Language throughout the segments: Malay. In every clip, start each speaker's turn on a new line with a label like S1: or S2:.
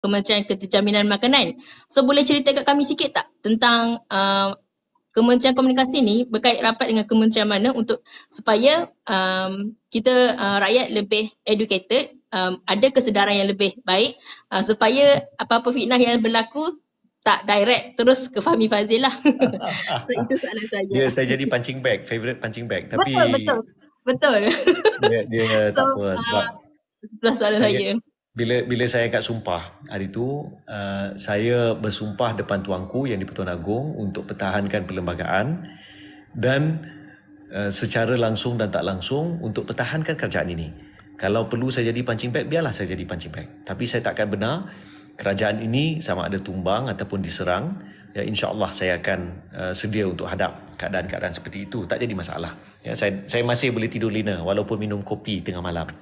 S1: Kementerian Keterjaminan Makanan. So boleh cerita kat kami sikit tak tentang uh, Kementerian Komunikasi ni berkait rapat dengan kementerian mana untuk supaya um, kita uh, rakyat lebih educated, um, ada kesedaran yang lebih baik uh, supaya apa-apa fitnah yang berlaku tak direct terus ke Fahmi Fazil lah. so, itu soalan saya. Ya, saya jadi
S2: punching bag, favourite punching bag. Tapi betul, betul. Betul. dia dia so, tak apa sebab uh, bila bila saya kat sumpah hari tu uh, saya bersumpah depan tuanku yang di Pertuan Agong untuk pertahankan perlembagaan dan uh, secara langsung dan tak langsung untuk pertahankan kerajaan ini. Kalau perlu saya jadi pancing bag biarlah saya jadi pancing bag. Tapi saya takkan benar kerajaan ini sama ada tumbang ataupun diserang ya insyaallah saya akan uh, sedia untuk hadap keadaan-keadaan seperti itu tak jadi masalah. Ya saya saya masih boleh tidur lena walaupun minum kopi tengah malam.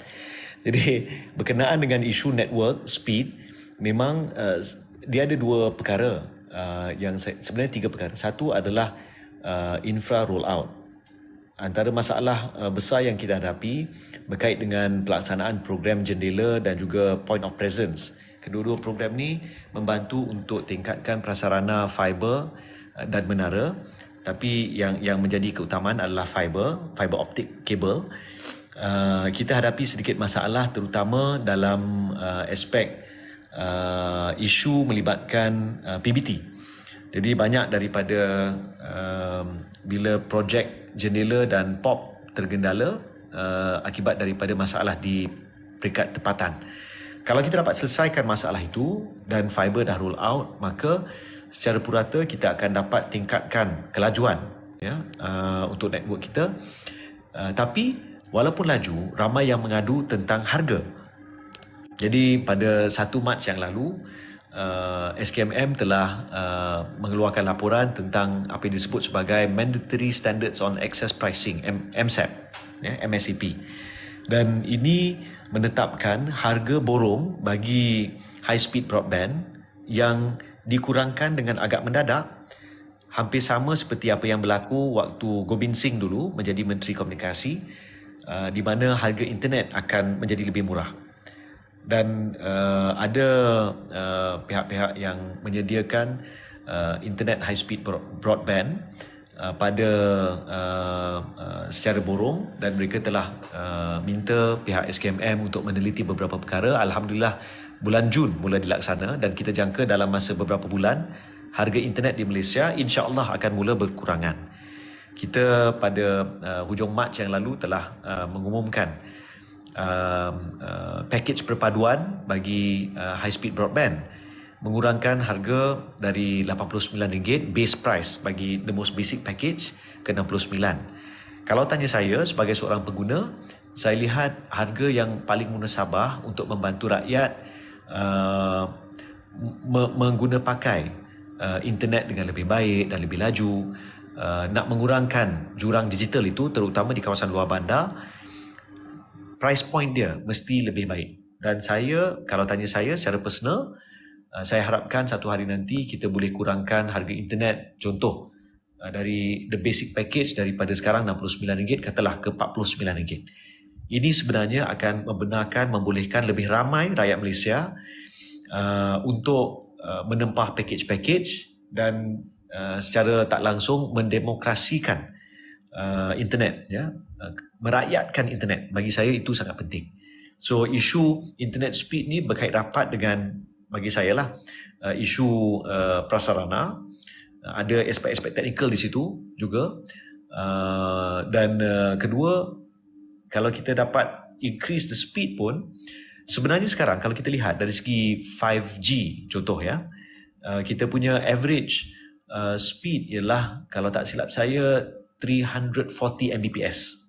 S2: Jadi berkenaan dengan isu network speed memang uh, dia ada dua perkara uh, yang saya, sebenarnya tiga perkara. Satu adalah uh, infra rollout. Antara masalah uh, besar yang kita hadapi berkait dengan pelaksanaan program jendela dan juga point of presence. Kedua-dua program ni membantu untuk tingkatkan prasarana fiber dan menara tapi yang yang menjadi keutamaan adalah fiber fiber optik kabel uh, kita hadapi sedikit masalah terutama dalam uh, aspek uh, isu melibatkan uh, PBT. Jadi banyak daripada uh, bila projek jendela dan pop tergendala uh, akibat daripada masalah di peringkat tempatan. Kalau kita dapat selesaikan masalah itu dan fiber dah rule out, maka secara purata kita akan dapat tingkatkan kelajuan ya uh, untuk network kita. Uh, tapi walaupun laju, ramai yang mengadu tentang harga. Jadi pada 1 Mac yang lalu, uh, SKMM telah uh, mengeluarkan laporan tentang apa yang disebut sebagai Mandatory Standards on Access Pricing, M- MSEP, yeah, MSCP. Dan ini menetapkan harga borong bagi high speed broadband yang dikurangkan dengan agak mendadak hampir sama seperti apa yang berlaku waktu Gobind Singh dulu menjadi Menteri Komunikasi uh, di mana harga internet akan menjadi lebih murah dan uh, ada uh, pihak-pihak yang menyediakan uh, internet high speed broadband uh, pada uh, uh, secara borong dan mereka telah uh, minta pihak SKMM untuk meneliti beberapa perkara alhamdulillah bulan Jun mula dilaksana dan kita jangka dalam masa beberapa bulan harga internet di Malaysia insya-Allah akan mula berkurangan kita pada uh, hujung Mac yang lalu telah uh, mengumumkan uh, uh, package perpaduan bagi uh, high speed broadband mengurangkan harga dari RM89 base price bagi the most basic package ke RM69. Kalau tanya saya sebagai seorang pengguna, saya lihat harga yang paling munasabah untuk membantu rakyat uh, menggunakan pakai uh, internet dengan lebih baik dan lebih laju uh, nak mengurangkan jurang digital itu terutama di kawasan luar bandar price point dia mesti lebih baik dan saya kalau tanya saya secara personal uh, saya harapkan satu hari nanti kita boleh kurangkan harga internet contoh uh, dari the basic package daripada sekarang RM69 katalah ke RM49 ini sebenarnya akan membenarkan membolehkan lebih ramai rakyat Malaysia uh, untuk uh, menempah package-package dan uh, secara tak langsung mendemokrasikan uh, internet ya uh, merakyatkan internet bagi saya itu sangat penting so isu internet speed ni berkait rapat dengan bagi saya lah uh, isu uh, prasarana uh, ada aspek-aspek teknikal di situ juga uh, dan uh, kedua kalau kita dapat increase the speed pun sebenarnya sekarang kalau kita lihat dari segi 5G contoh ya kita punya average uh, Uh, speed ialah kalau tak silap saya 340 Mbps.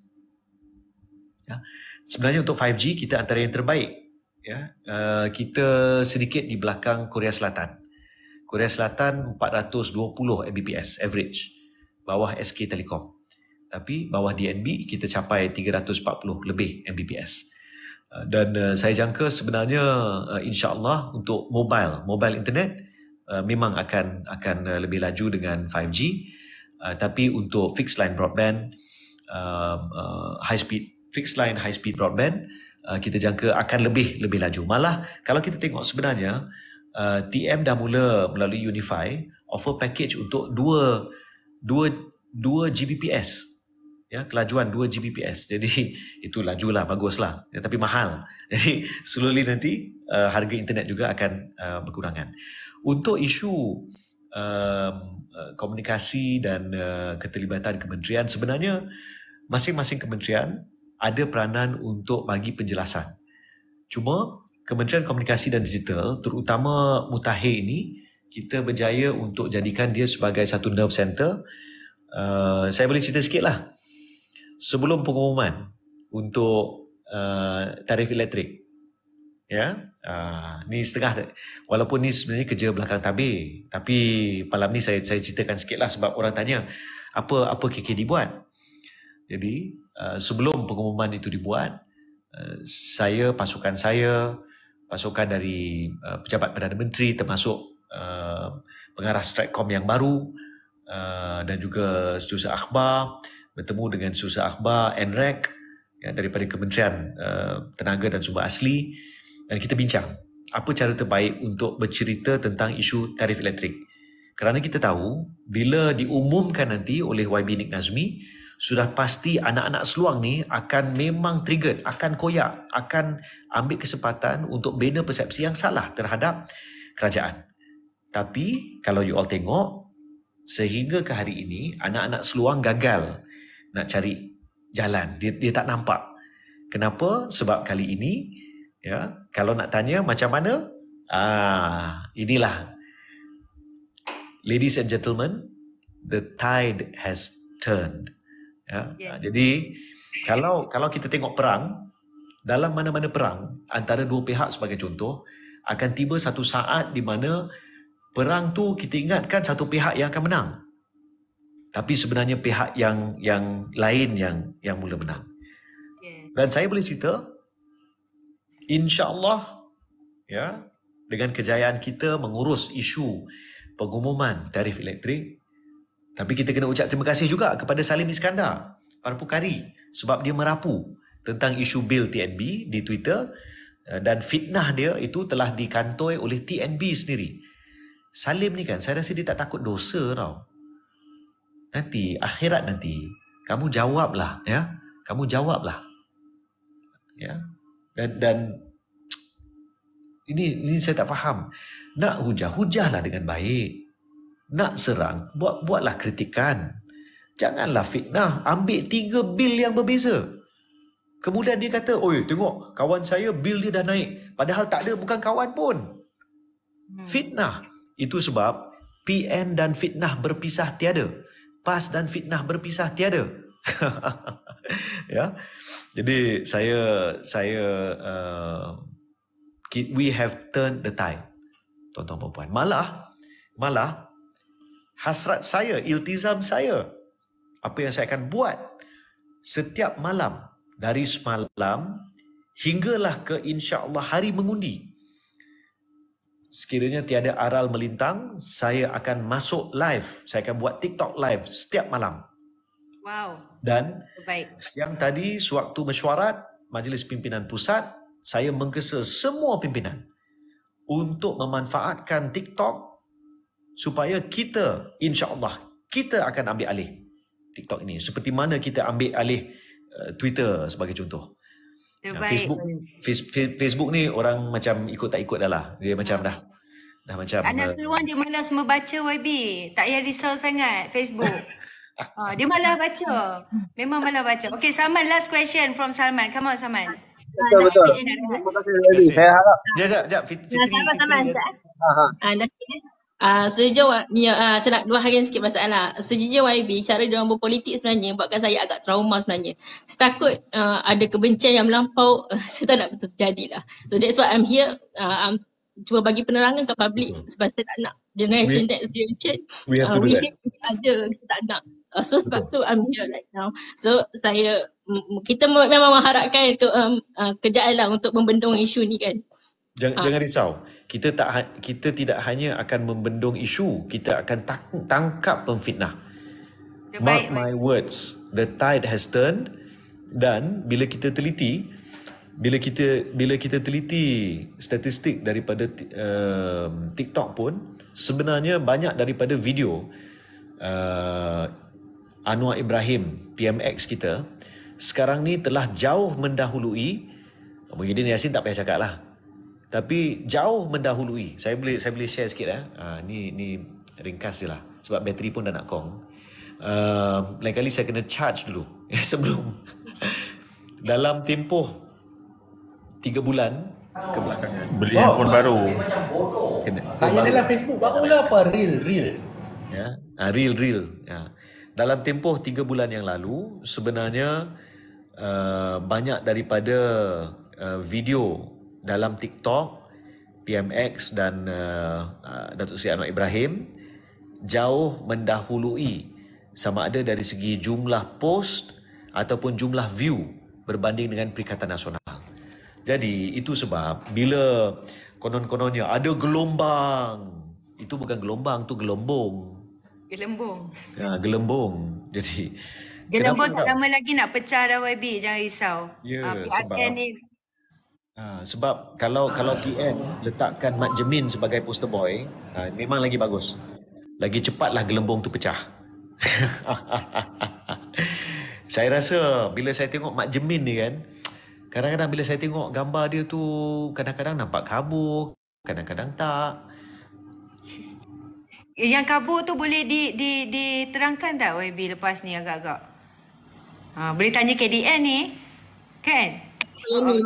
S2: Ya. Sebenarnya untuk 5G kita antara yang terbaik. Ya. Uh, kita sedikit di belakang Korea Selatan. Korea Selatan 420 Mbps average bawah SK Telecom. Tapi bawah DNB kita capai 340 lebih Mbps. Uh, dan uh, saya jangka sebenarnya insya Allah untuk mobile, mobile internet, Uh, memang akan akan uh, lebih laju dengan 5G uh, tapi untuk fixed line broadband um, uh, high speed fixed line high speed broadband uh, kita jangka akan lebih lebih laju malah kalau kita tengok sebenarnya uh, TM dah mula melalui Unify offer package untuk 2 2 Gbps ya kelajuan 2 Gbps jadi itu lajulah baguslah ya, tapi mahal jadi slowly nanti uh, harga internet juga akan uh, berkurangan untuk isu um, uh, komunikasi dan uh, keterlibatan kementerian sebenarnya masing-masing kementerian ada peranan untuk bagi penjelasan. Cuma Kementerian Komunikasi dan Digital terutama Mutahir ini kita berjaya untuk jadikan dia sebagai satu nerve center. Uh, saya boleh cerita sikit lah. Sebelum pengumuman untuk uh, tarif elektrik ya uh, ni setengah walaupun ni sebenarnya kerja belakang tabir tapi malam ni saya saya ceritakan sikitlah sebab orang tanya apa apa KKD dibuat. jadi uh, sebelum pengumuman itu dibuat uh, saya pasukan saya pasukan dari uh, pejabat perdana menteri termasuk uh, pengarah Stratcom yang baru uh, dan juga susah akhbar bertemu dengan susah akhbar Enrek ya, daripada kementerian uh, tenaga dan sumber asli dan kita bincang apa cara terbaik untuk bercerita tentang isu tarif elektrik. Kerana kita tahu bila diumumkan nanti oleh YB Nik Nazmi, sudah pasti anak-anak seluang ni akan memang trigger, akan koyak, akan ambil kesempatan untuk bina persepsi yang salah terhadap kerajaan. Tapi kalau you all tengok sehingga ke hari ini anak-anak seluang gagal nak cari jalan dia, dia tak nampak kenapa sebab kali ini ya kalau nak tanya macam mana? Ah, inilah. Ladies and gentlemen, the tide has turned. Ya. Yeah. Jadi kalau kalau kita tengok perang, dalam mana-mana perang antara dua pihak sebagai contoh, akan tiba satu saat di mana perang tu kita ingatkan satu pihak yang akan menang. Tapi sebenarnya pihak yang yang lain yang yang mula menang. Dan saya boleh cerita insyaallah ya dengan kejayaan kita mengurus isu pengumuman tarif elektrik tapi kita kena ucap terima kasih juga kepada Salim Iskandar Kari, sebab dia merapu tentang isu bil TNB di Twitter eh, dan fitnah dia itu telah dikantoi oleh TNB sendiri. Salim ni kan, saya rasa dia tak takut dosa tau. Nanti, akhirat nanti, kamu jawablah ya. Kamu jawablah. Ya, dan dan ini ini saya tak faham nak hujah hujahlah dengan baik nak serang buat buatlah kritikan janganlah fitnah ambil tiga bil yang berbeza kemudian dia kata oi tengok kawan saya bil dia dah naik padahal tak ada bukan kawan pun hmm. fitnah itu sebab PN dan fitnah berpisah tiada pas dan fitnah berpisah tiada ya. Jadi saya saya uh, we have turned the tide. Tuan-tuan Malah malah hasrat saya, iltizam saya apa yang saya akan buat setiap malam dari semalam hinggalah ke insya-Allah hari mengundi. Sekiranya tiada aral melintang, saya akan masuk live. Saya akan buat TikTok live setiap malam.
S3: Wow. Dan Baik.
S2: siang tadi sewaktu mesyuarat Majlis Pimpinan Pusat, saya menggesa semua pimpinan untuk memanfaatkan TikTok supaya kita insya-Allah kita akan ambil alih TikTok ini seperti mana kita ambil alih eh, Twitter sebagai contoh. Ya, Facebook Facebook ni orang macam ikut tak ikut dah lah. Dia macam dah dah macam Anak eh,
S3: seluang dia malas membaca YB. Tak payah risau sangat Facebook. Ah, dia malah baca. Memang malah baca. Okay, Salman, last question from Salman. Come on, Salman.
S1: Betul, betul. Terima kasih, Lali. Saya harap.
S4: Sekejap, sekejap. Fitri,
S3: Salman,
S1: Uh, sejauh ni uh, saya nak luahkan sikit masalah. Sejauh YB cara dia orang berpolitik sebenarnya buatkan saya agak trauma sebenarnya. Saya takut uh, ada kebencian yang melampau uh, saya tak nak terjadi lah. So that's why I'm here uh, I'm cuba bagi penerangan ke public sebab saya tak nak generation we, next generation we have to uh, do that. Kita tak nak uh, so sebab Betul. tu I'm here right now so saya kita memang mengharapkan itu um, uh, kejayaan lah untuk membendung isu ni kan
S2: jangan, uh. jangan risau kita tak ha, kita tidak hanya akan membendung isu kita akan tangkap pemfitnah so, mark baik, my words the tide has turned dan bila kita teliti bila kita bila kita teliti statistik daripada uh, TikTok pun sebenarnya banyak daripada video uh, Anwar Ibrahim, PMX kita, sekarang ni telah jauh mendahului, Muhyiddin Yassin tak payah cakap lah. Tapi jauh mendahului. Saya boleh saya boleh share sikit eh. Ha, ni, ni ringkas je lah. Sebab bateri pun dah nak kong. Uh, lain kali saya kena charge dulu. Eh, sebelum. Dalam tempoh tiga bulan ke belakang. Beli wow. Oh, handphone baru. Tanya dalam
S5: Facebook, baru lah apa? Real, real.
S2: Ya, ha, real, real. Ya dalam tempoh tiga bulan yang lalu sebenarnya uh, banyak daripada uh, video dalam TikTok PMX dan uh, uh, Datuk Seri Anwar Ibrahim jauh mendahului sama ada dari segi jumlah post ataupun jumlah view berbanding dengan Perikatan Nasional. Jadi itu sebab bila konon-kononnya ada gelombang itu bukan gelombang tu gelombong
S3: Gelembung.
S2: Ya, gelembung. Jadi Gelembung tak lama
S3: lagi nak pecah dah YB, jangan risau. Ya, uh, sebab ni
S2: Ha, sebab kalau kalau TM letakkan Mat Jemin sebagai poster boy, ha, memang lagi bagus. Lagi cepatlah gelembung tu pecah. saya rasa bila saya tengok Mat Jemin ni kan, kadang-kadang bila saya tengok gambar dia tu, kadang-kadang nampak kabur, kadang-kadang tak
S3: yang kabur tu boleh di di diterangkan tak YB lepas ni agak-agak? Ha, boleh tanya KDN ni. Kan? Ini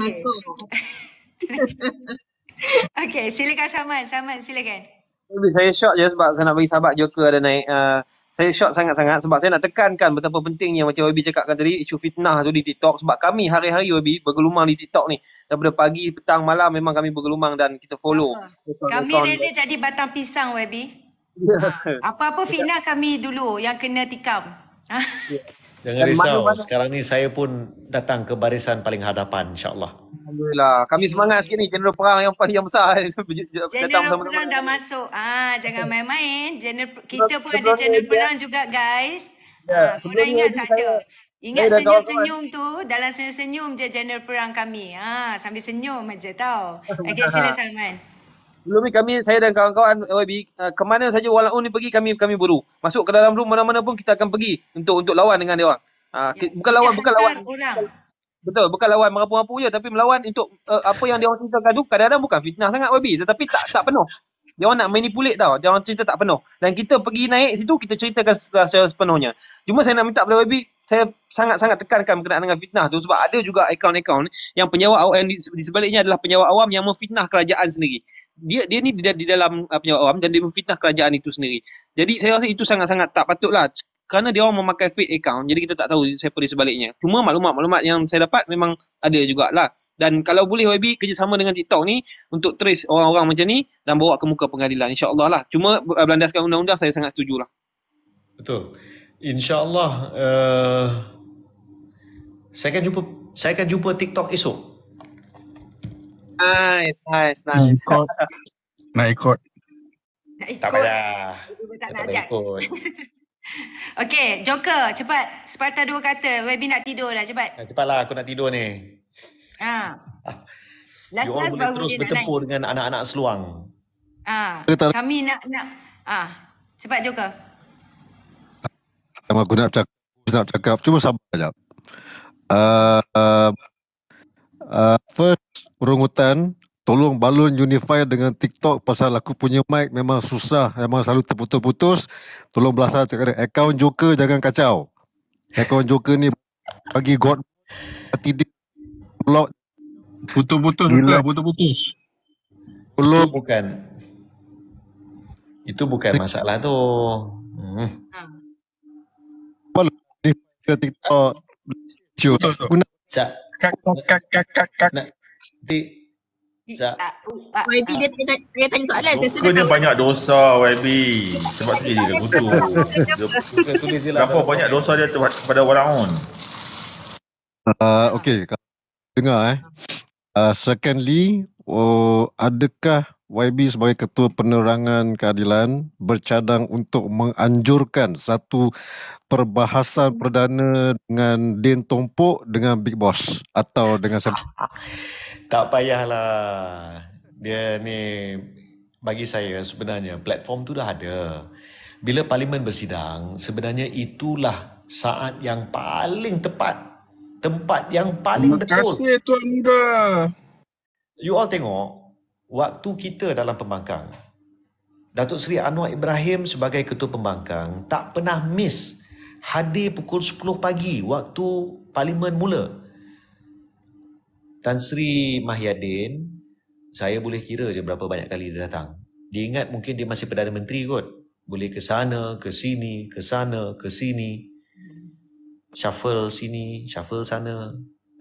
S3: okay. okay, silakan Saman. Saman, silakan.
S6: Saya shock je sebab saya nak bagi sahabat Joker ada naik. Uh, saya shock sangat-sangat sebab saya nak tekankan betapa pentingnya macam YB cakapkan tadi isu fitnah tu di TikTok sebab kami hari-hari YB bergelumang di TikTok ni daripada pagi, petang, malam memang kami bergelumang dan kita follow. Uh-huh.
S3: Kami rela jadi batang pisang YB. Ya. Ah, apa-apa fitnah kami dulu yang kena tikam. Ah.
S2: Ya. Jangan risau. Sekarang ni saya pun datang ke barisan paling hadapan
S6: insyaAllah. Alhamdulillah. Kami semangat sikit ni. General perang yang paling yang besar. General datang perang
S3: dah masuk. Ah, jangan main-main. kita pun Sebelum ada general ya. perang juga guys. Ya, ah, ingat tak saya,
S6: Ingat senyum-senyum
S3: kan. tu. Dalam senyum-senyum je general perang kami. Ah, sambil senyum aja tau. Okay, sila Salman.
S6: Sebelum ni kami, saya dan kawan-kawan YB, uh, eh, ke mana saja walau ni pergi, kami kami buru. Masuk ke dalam room mana-mana pun kita akan pergi untuk untuk lawan dengan dia orang. Ah, ya, bukan lawan, bukan lawan. Orang. Betul, bukan lawan merapu-rapu je tapi melawan untuk uh, apa yang dia orang ceritakan tu kadang-kadang bukan fitnah sangat YB tetapi tak tak penuh. Dia orang nak manipulate tau, dia orang cerita tak penuh. Dan kita pergi naik situ, kita ceritakan secara sepenuhnya. Cuma saya nak minta pada YB, saya sangat-sangat tekankan berkenaan dengan fitnah tu sebab ada juga akaun-akaun yang penyawa awam yang di sebaliknya adalah penyawa awam yang memfitnah kerajaan sendiri. Dia dia ni di dalam uh, penyewa awam dan dia memfitnah kerajaan itu sendiri. Jadi saya rasa itu sangat-sangat tak patutlah kerana dia orang memakai fake account jadi kita tak tahu siapa di sebaliknya. Cuma maklumat-maklumat yang saya dapat memang ada jugalah. Dan kalau boleh YB kerjasama dengan TikTok ni untuk trace orang-orang macam ni dan bawa ke muka pengadilan insyaallah lah. Cuma uh, berlandaskan undang-undang saya sangat setuju lah.
S2: Betul. InsyaAllah uh, Saya akan jumpa Saya akan jumpa TikTok esok
S3: Nice Nice Nice Nak ikut Nak ikut Tak payah Tak nak ajak Okay Joker cepat Sparta dua kata Webby nak tidur lah cepat eh,
S2: Cepatlah aku nak tidur ni
S3: Ha ah. Last you all boleh terus bertempur
S2: dengan anak-anak seluang.
S3: Ah, kami nak nak ah cepat Joker
S2: yang aku nak cakap, nak cakap cuma sabar saja. Uh, uh, uh, first, rungutan, tolong balon unify dengan TikTok pasal aku punya mic memang susah, memang selalu terputus-putus. Tolong belasah cakap dia, account Joker jangan kacau. Account Joker ni bagi God hati dia blok. Putus-putus, putus-putus. Tolong. bukan. Itu bukan masalah tu. Hmm. hmm ke TikTok. Guna. Cak. Kak kak kak kak kak. Nak. Di. Cak.
S1: YB dia tanya soalan. Kau ni
S7: banyak dosa YB. Sebab tu dia butuh. Lah. Kenapa banyak dosa dia pada orang on?
S2: Uh, okay. Dengar eh. Uh, secondly, oh, adakah YB sebagai ketua penerangan keadilan bercadang untuk menganjurkan satu perbahasan hmm. perdana dengan Din Tompok dengan Big Boss atau dengan tak payahlah dia ni bagi saya sebenarnya platform tu dah ada bila parlimen bersidang sebenarnya itulah saat yang paling tepat tempat yang paling betul Terima kasih tuan muda You all tengok waktu kita dalam pembangkang. Datuk Seri Anwar Ibrahim sebagai ketua pembangkang tak pernah miss hadir pukul 10 pagi waktu parlimen mula. Tan Sri Mahyadin, saya boleh kira je berapa banyak kali dia datang. Dia ingat mungkin dia masih Perdana Menteri kot. Boleh ke sana, ke sini, ke sana, ke sini. Shuffle sini, shuffle sana.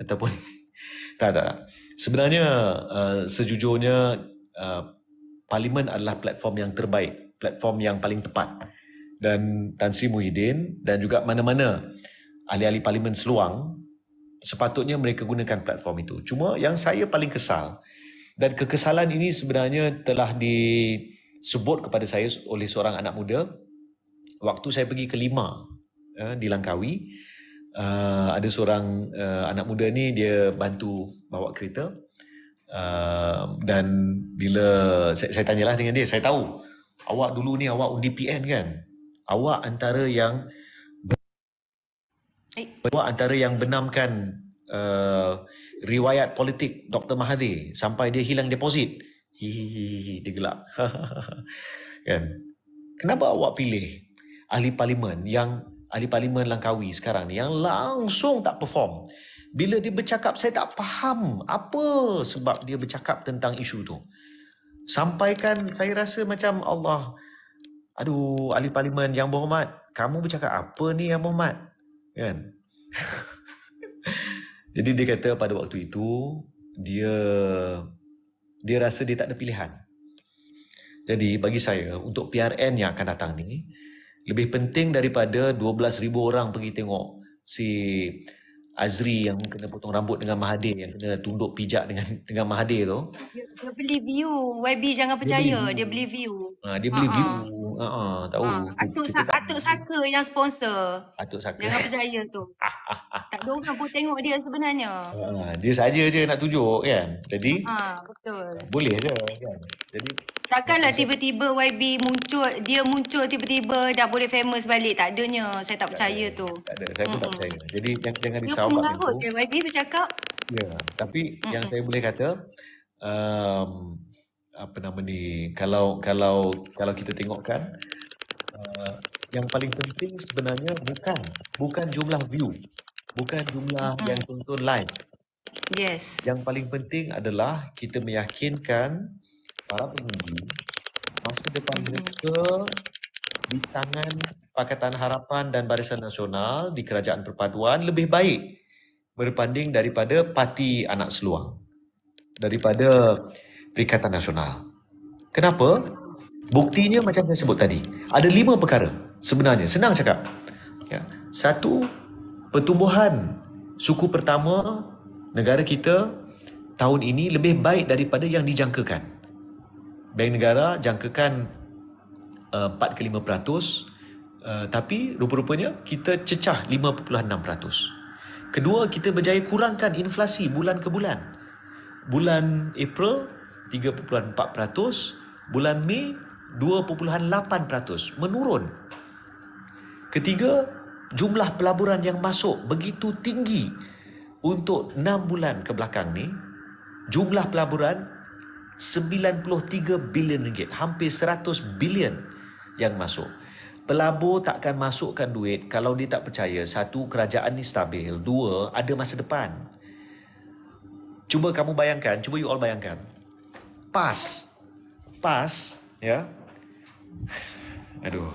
S2: Ataupun... tak, tak, tak. Sebenarnya uh, sejujurnya uh, parlimen adalah platform yang terbaik, platform yang paling tepat. Dan Tan Sri Muhyiddin dan juga mana-mana ahli-ahli parlimen seluang sepatutnya mereka gunakan platform itu. Cuma yang saya paling kesal dan kekesalan ini sebenarnya telah disebut kepada saya oleh seorang anak muda waktu saya pergi ke Lima eh, di Langkawi. Uh, ada seorang uh, anak muda ni dia bantu bawa kereta uh, dan bila saya, saya tanyalah dengan dia saya tahu awak dulu ni awak UDPN kan awak antara yang Hey. Eh. Awak antara yang benamkan uh, riwayat politik Dr. Mahathir sampai dia hilang deposit. Hihihi, dia gelak. kan? Kenapa awak pilih ahli parlimen yang ahli parlimen Langkawi sekarang ni yang langsung tak perform? bila dia bercakap saya tak faham apa sebab dia bercakap tentang isu tu sampaikan saya rasa macam Allah aduh ahli parlimen yang berhormat kamu bercakap apa ni yang berhormat kan jadi dia kata pada waktu itu dia dia rasa dia tak ada pilihan jadi bagi saya untuk PRN yang akan datang ni lebih penting daripada 12000 orang pergi tengok si Azri yang kena potong rambut dengan Mahathir yang kena tunduk pijak dengan dengan Mahathir tu.
S3: Dia, dia beli view. YB jangan percaya. Ah, dia beli ha, ha. view.
S2: Dia beli view. Ha, dia beli uh-huh. view. Ha, tahu. Ha,
S3: Atuk, Sa- Atuk Saka yang sponsor.
S2: Atuk Saka. Yang
S3: berjaya tu. tak ada orang pun tengok dia sebenarnya.
S2: Ha, dia saja je nak tunjuk kan. Jadi,
S3: ha, betul. boleh
S2: je. Kan? Jadi,
S3: Takkanlah tiba-tiba YB muncul, dia muncul tiba-tiba dah boleh famous balik. Tak adanya. Saya tak, percaya ada. tu. Tak ada. Saya pun mm-hmm. tak
S2: percaya. Jadi, jangan, jangan risau. Dia pun ke YB bercakap. Ya. Tapi, mm-hmm. yang saya boleh kata, um, apa nama ni kalau kalau kalau kita tengokkan uh, yang paling penting sebenarnya bukan bukan jumlah view bukan jumlah hmm. yang tonton live yes yang paling penting adalah kita meyakinkan para pengundi masa depan hmm. mereka di tangan Pakatan Harapan dan Barisan Nasional di Kerajaan Perpaduan lebih baik berbanding daripada parti anak seluar daripada Perikatan Nasional. Kenapa? Buktinya macam saya sebut tadi. Ada lima perkara sebenarnya. Senang cakap. Ya. Satu, pertumbuhan suku pertama negara kita tahun ini lebih baik daripada yang dijangkakan. Bank Negara jangkakan uh, 4 ke 5 peratus uh, tapi rupa-rupanya kita cecah 5.6 peratus. Kedua, kita berjaya kurangkan inflasi bulan ke bulan. Bulan April 3.4%, bulan Mei 2.8%, menurun. Ketiga, jumlah pelaburan yang masuk begitu tinggi untuk 6 bulan ke belakang ni, jumlah pelaburan 93 bilion ringgit, hampir 100 bilion yang masuk. Pelabur takkan masukkan duit kalau dia tak percaya satu kerajaan ni stabil, dua ada masa depan. Cuba kamu bayangkan, cuba you all bayangkan pas pas ya aduh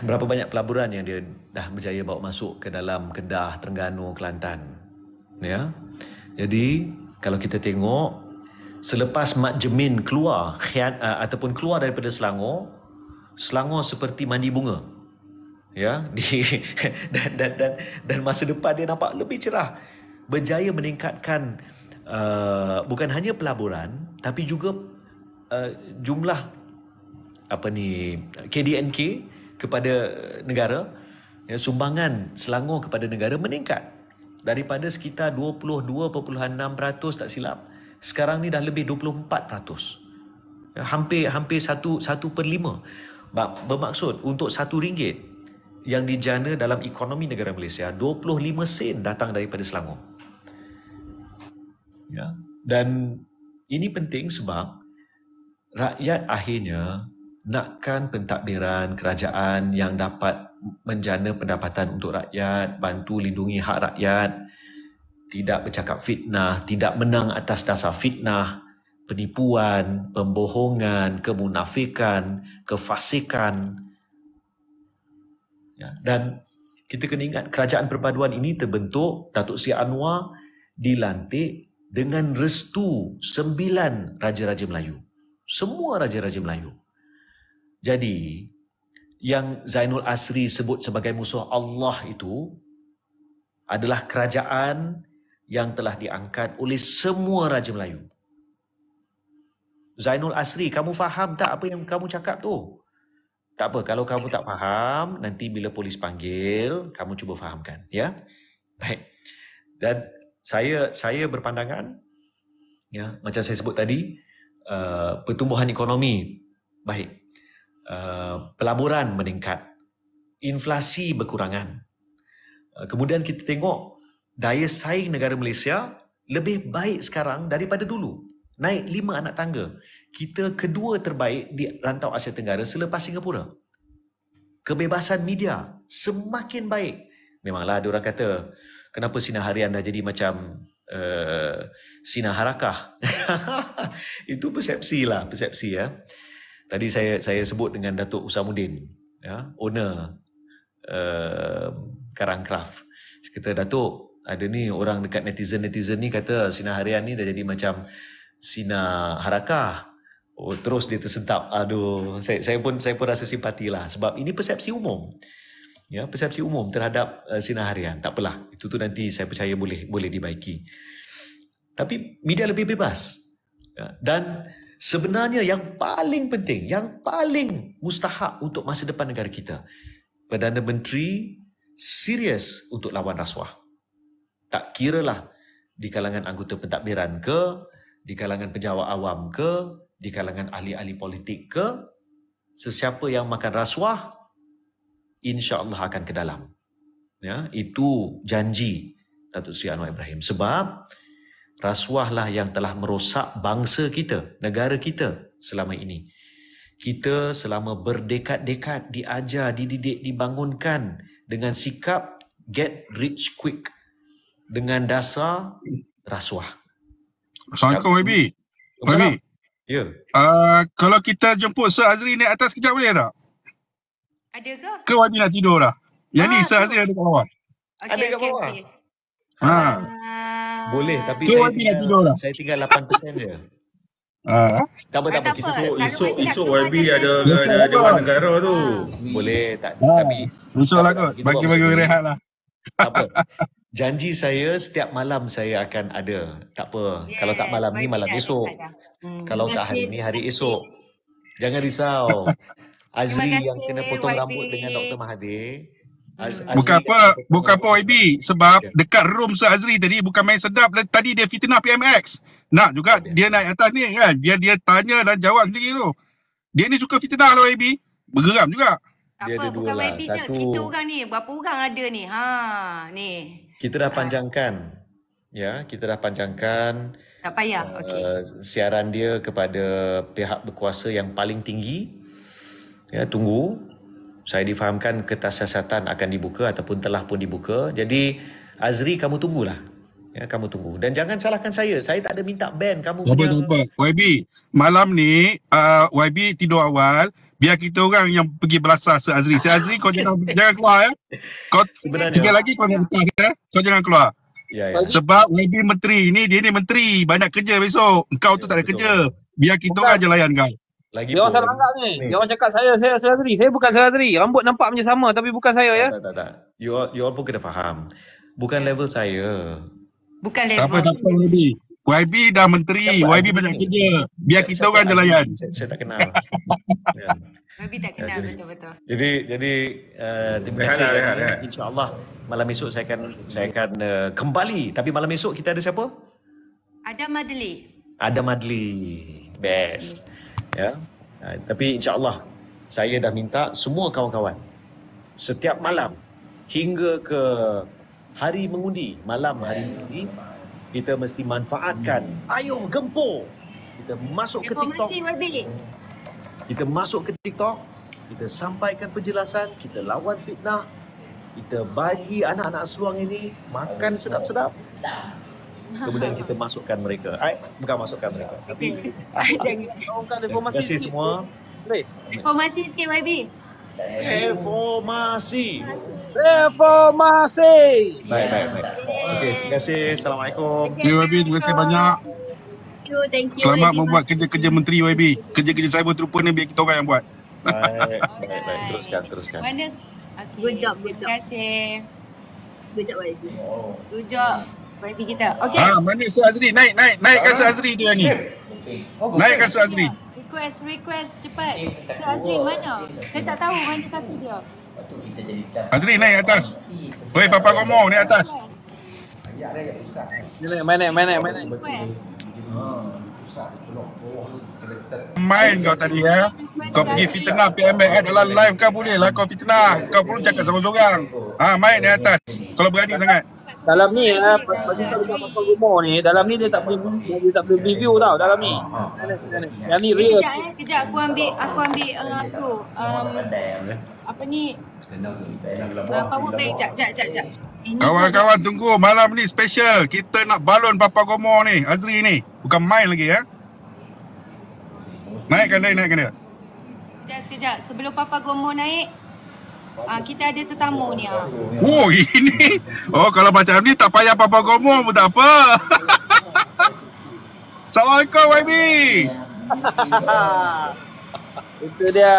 S2: berapa banyak pelaburan yang dia dah berjaya bawa masuk ke dalam Kedah, Terengganu, Kelantan ya jadi kalau kita tengok selepas Mat Jemin keluar khian, uh, ataupun keluar daripada Selangor Selangor seperti mandi bunga ya di dan dan dan dan masa depan dia nampak lebih cerah berjaya meningkatkan uh, bukan hanya pelaburan tapi juga uh, jumlah apa ni KDNK kepada negara ya, sumbangan Selangor kepada negara meningkat daripada sekitar 22.6% tak silap sekarang ni dah lebih 24% ya, hampir hampir 1 satu per 5 bermaksud untuk 1 ringgit yang dijana dalam ekonomi negara Malaysia 25 sen datang daripada Selangor ya dan ini penting sebab rakyat akhirnya nakkan pentadbiran kerajaan yang dapat menjana pendapatan untuk rakyat, bantu lindungi hak rakyat, tidak bercakap fitnah, tidak menang atas dasar fitnah, penipuan, pembohongan, kemunafikan, kefasikan. Ya, dan kita kena ingat kerajaan perpaduan ini terbentuk Datuk Sri Anwar dilantik dengan restu sembilan raja-raja Melayu. Semua raja-raja Melayu. Jadi, yang Zainul Asri sebut sebagai musuh Allah itu adalah kerajaan yang telah diangkat oleh semua raja Melayu. Zainul Asri, kamu faham tak apa yang kamu cakap tu? Tak apa, kalau kamu tak faham, nanti bila polis panggil, kamu cuba fahamkan, ya? Baik. Dan saya saya berpandangan ya macam saya sebut tadi uh, pertumbuhan ekonomi baik uh, pelaburan meningkat inflasi berkurangan uh, kemudian kita tengok daya saing negara Malaysia lebih baik sekarang daripada dulu naik lima anak tangga kita kedua terbaik di rantau Asia Tenggara selepas Singapura kebebasan media semakin baik memanglah ada orang kata kenapa sinar harian dah jadi macam uh, eh, sinar harakah. Itu persepsi lah, persepsi ya. Tadi saya saya sebut dengan Datuk Usamuddin, ya, owner uh, Karang Craft. Saya kata, Datuk, ada ni orang dekat netizen-netizen ni kata sinar harian ni dah jadi macam sinar harakah. Oh, terus dia tersentap. Aduh, saya, saya pun saya pun rasa simpati lah. Sebab ini persepsi umum ya persepsi umum terhadap uh, eh, sinar harian tak apalah itu tu nanti saya percaya boleh boleh dibaiki tapi media lebih bebas ya. dan sebenarnya yang paling penting yang paling mustahak untuk masa depan negara kita perdana menteri serius untuk lawan rasuah tak kiralah di kalangan anggota pentadbiran ke di kalangan pejabat awam ke di kalangan ahli-ahli politik ke sesiapa yang makan rasuah insya-Allah akan ke dalam. Ya, itu janji Datuk Seri Anwar Ibrahim sebab rasuahlah yang telah merosak bangsa kita, negara kita selama ini. Kita selama berdekad-dekad diajar, dididik, dibangunkan dengan sikap get rich quick dengan dasar rasuah. Assalamualaikum YB. YB. Ya. Uh,
S5: kalau kita jemput Sir Azri naik atas kejap boleh tak? Ada ke? Ke Wadi tidur lah. Yang ni Isa ah, Hazir ada kat bawah.
S2: Okay, ada kat okay, bawah. Okay.
S5: Ha. Ah. Boleh tapi
S2: saya Wadi tinggal, tidur lah. Saya tinggal 8% je. Ah. Tak apa tak apa. Ah, kita esok esok esok YB ada lah ada ada warna negara tu. Ah. Boleh tak ah.
S5: tapi esoklah kot.
S4: Bagi-bagi rehat lah. Tak
S2: apa. Janji saya setiap malam saya akan ada. Tak apa. Yeah, Kalau tak malam ni malam lah, esok. Lah. Hmm. Kalau tak hari ni hari esok. Jangan risau. Azri kasih, yang kena potong YB. rambut dengan Dr. Mahathir. Az- hmm. bukan apa,
S5: bukan apa YB. Sebab yeah. dekat room Sir Azri tadi bukan main sedap. Lah, tadi dia fitnah PMX. Nak juga yeah. Oh, dia naik atas ni kan. Biar dia tanya dan jawab sendiri tu. Dia ni suka fitnah lah YB. Bergeram juga.
S2: Tak dia apa, ada bukan lah. je. Satu, kita
S5: orang
S3: ni. Berapa orang ada ni? Ha, ni.
S2: Kita dah ha. panjangkan. Ya, kita dah panjangkan.
S3: Tak payah. Uh, okay.
S2: Siaran dia kepada pihak berkuasa yang paling tinggi ya tunggu saya difahamkan kertas siasatan akan dibuka ataupun telah pun dibuka jadi Azri kamu tunggulah ya kamu tunggu dan jangan salahkan saya saya tak ada minta ban kamu tak punya...
S5: apa, apa. YB malam ni uh, YB tidur awal biar kita orang yang pergi berasa Sir Azri Sir Azri kau jangan, jangan keluar ya kau Sebenarnya, tiga lagi kau nak ya. ya. kau jangan keluar Ya, ya. Sebab YB menteri ni, dia ni menteri. Banyak kerja besok. Kau tu ya, tak ada betul. kerja. Biar kita orang je layan kau.
S6: Lagi dia orang salah anggap ni. ni. Dia orang cakap saya saya seladri. Saya bukan seladri. Rambut nampak macam sama tapi bukan saya ya.
S2: Tak tak tak. You all, you all pun kena faham. Bukan level saya. Bukan level. Tak
S5: apa tak apa lagi. YB dah menteri, Siapa YB banyak kerja. Biar kita orang je layan. Saya, saya
S2: tak kenal.
S3: yeah. YB ya. tak kenal betul-betul.
S2: Jadi jadi eh, terima kasih uh, insya-Allah malam esok saya akan saya akan uh, kembali. Tapi malam esok kita ada siapa?
S3: Ada Madli.
S2: Ada Madli. Best. Yeah ya ha, tapi Allah saya dah minta semua kawan-kawan setiap malam hingga ke hari mengundi malam hari mengundi kita mesti manfaatkan ayo gempur kita masuk ke TikTok kita masuk ke TikTok kita sampaikan penjelasan kita lawan fitnah kita bagi anak-anak seluang ini makan sedap-sedap kemudian kita masukkan mereka I, bukan masukkan mereka tapi ajakkan informasi Terima kasih semua
S6: informasi SKYB
S2: Reformasi
S6: Reformasi
S2: Baik, baik, baik Okey, terima kasih Assalamualaikum
S5: okay, YB, terima kasih banyak
S1: Thank you. Selamat Thank membuat
S5: kerja-kerja menteri YB. Kerja-kerja saya pun terlupa ni biar kita orang yang buat. Baik, baik, baik. Teruskan, teruskan.
S1: Mana? Okay. Good
S3: job, good job. Terima kasih. Good job, YB. Good job. Baby kita. Okey. Ah, mana
S1: Sir Azri? Naik, naik, naikkan Sir Azri tu ni. Naikkan Sir Azri.
S3: Request, request cepat. Sir Azri mana? Saya tak tahu mana satu dia.
S5: Azri naik atas. Hei, Papa Komo ni atas. Main, main, main. Main kau tadi ya. Kau pergi fitnah PMBR eh, dalam live kan boleh lah kau fitnah. Kau pun cakap sama
S6: seorang. Ha, ah, main di atas. Kalau berani sangat dalam ni ah bagi tak dekat pasal rumah ni dalam ni dia tak boleh dia tak boleh review tau dalam ni ah.
S1: yang ni real kejap, eh.
S3: kejap aku ambil aku ambil uh, eh, tu um, eh. apa ni uh,
S5: power bank jap jap jap jap Kawan-kawan tunggu malam ni special kita nak balon Papa gomo ni Azri ni bukan main lagi ya.
S3: Naik, Naikkan dia naikkan dia. Guys sebelum Papa gomo naik Ah, kita ada tetamu
S1: ni ah.
S5: Oh, ini. Oh, kalau macam ni tak payah apa-apa gomo pun tak apa.
S6: Assalamualaikum YB. Itu dia.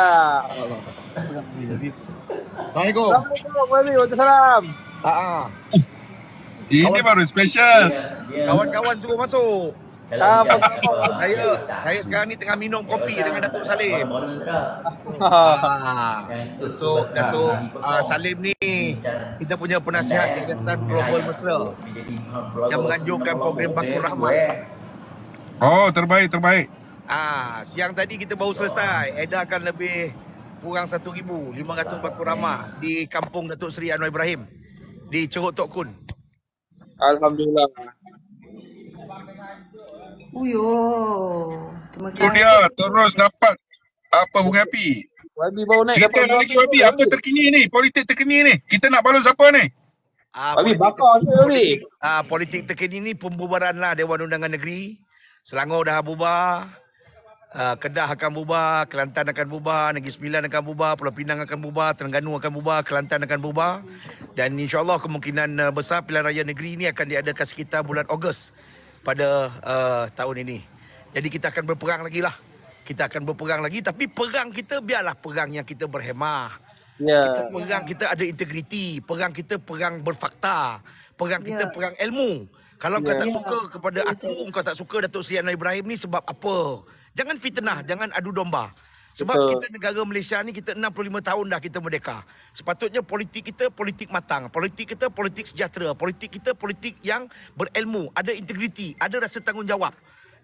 S6: Assalamualaikum. Assalamualaikum YB.
S8: Ha ah.
S5: Ini baru special. Kawan-kawan
S8: suruh masuk. Ah, pak- saya saya sekarang ni tengah minum kopi dengan Datuk Salim. so Datuk uh, Salim ni kita punya penasihat Yayasan Global Mesra yang menganjurkan program Pakur Rahmat.
S5: Oh, terbaik terbaik.
S8: Ah, siang tadi kita baru selesai edarkan lebih kurang 1500 Pakur Rahmat di Kampung Datuk Seri Anwar Ibrahim di Ceruk Tok Kun.
S6: Alhamdulillah.
S3: Uyo. Terima kasih.
S5: Oh dia
S8: terus
S3: dapat
S5: apa bunga api. Wabi baru naik. Cerita dapat lagi Wabi. Apa terkini ni? Politik terkini ni. Kita nak balut siapa ni?
S8: Ah, Wabi bakar
S5: saja Wabi.
S8: Ah, politik terkini ni pembubaran lah Dewan Undangan Negeri. Selangor dah bubar. Uh, Kedah akan bubar, Kelantan akan bubar, Negeri Sembilan akan bubar, Pulau Pinang akan bubar, Terengganu akan bubar, Kelantan akan bubar. Dan insyaAllah kemungkinan ah, besar pilihan raya negeri ini akan diadakan sekitar bulan Ogos pada uh, tahun ini. Jadi kita akan berperang lagi lah. Kita akan berperang lagi tapi perang kita biarlah perang yang kita berhemah.
S6: Yeah. Kita perang
S8: kita ada integriti. Perang kita perang berfakta. Perang kita yeah. perang ilmu. Kalau yeah. kau ya. tak ya. suka kepada aku, kau tak suka Datuk Seri Anwar Ibrahim ni sebab apa? Jangan fitnah, yeah. jangan adu domba. Sebab kita... kita negara Malaysia ni kita 65 tahun dah kita merdeka. Sepatutnya politik kita politik matang, politik kita politik sejahtera, politik kita politik yang berilmu, ada integriti, ada rasa tanggungjawab.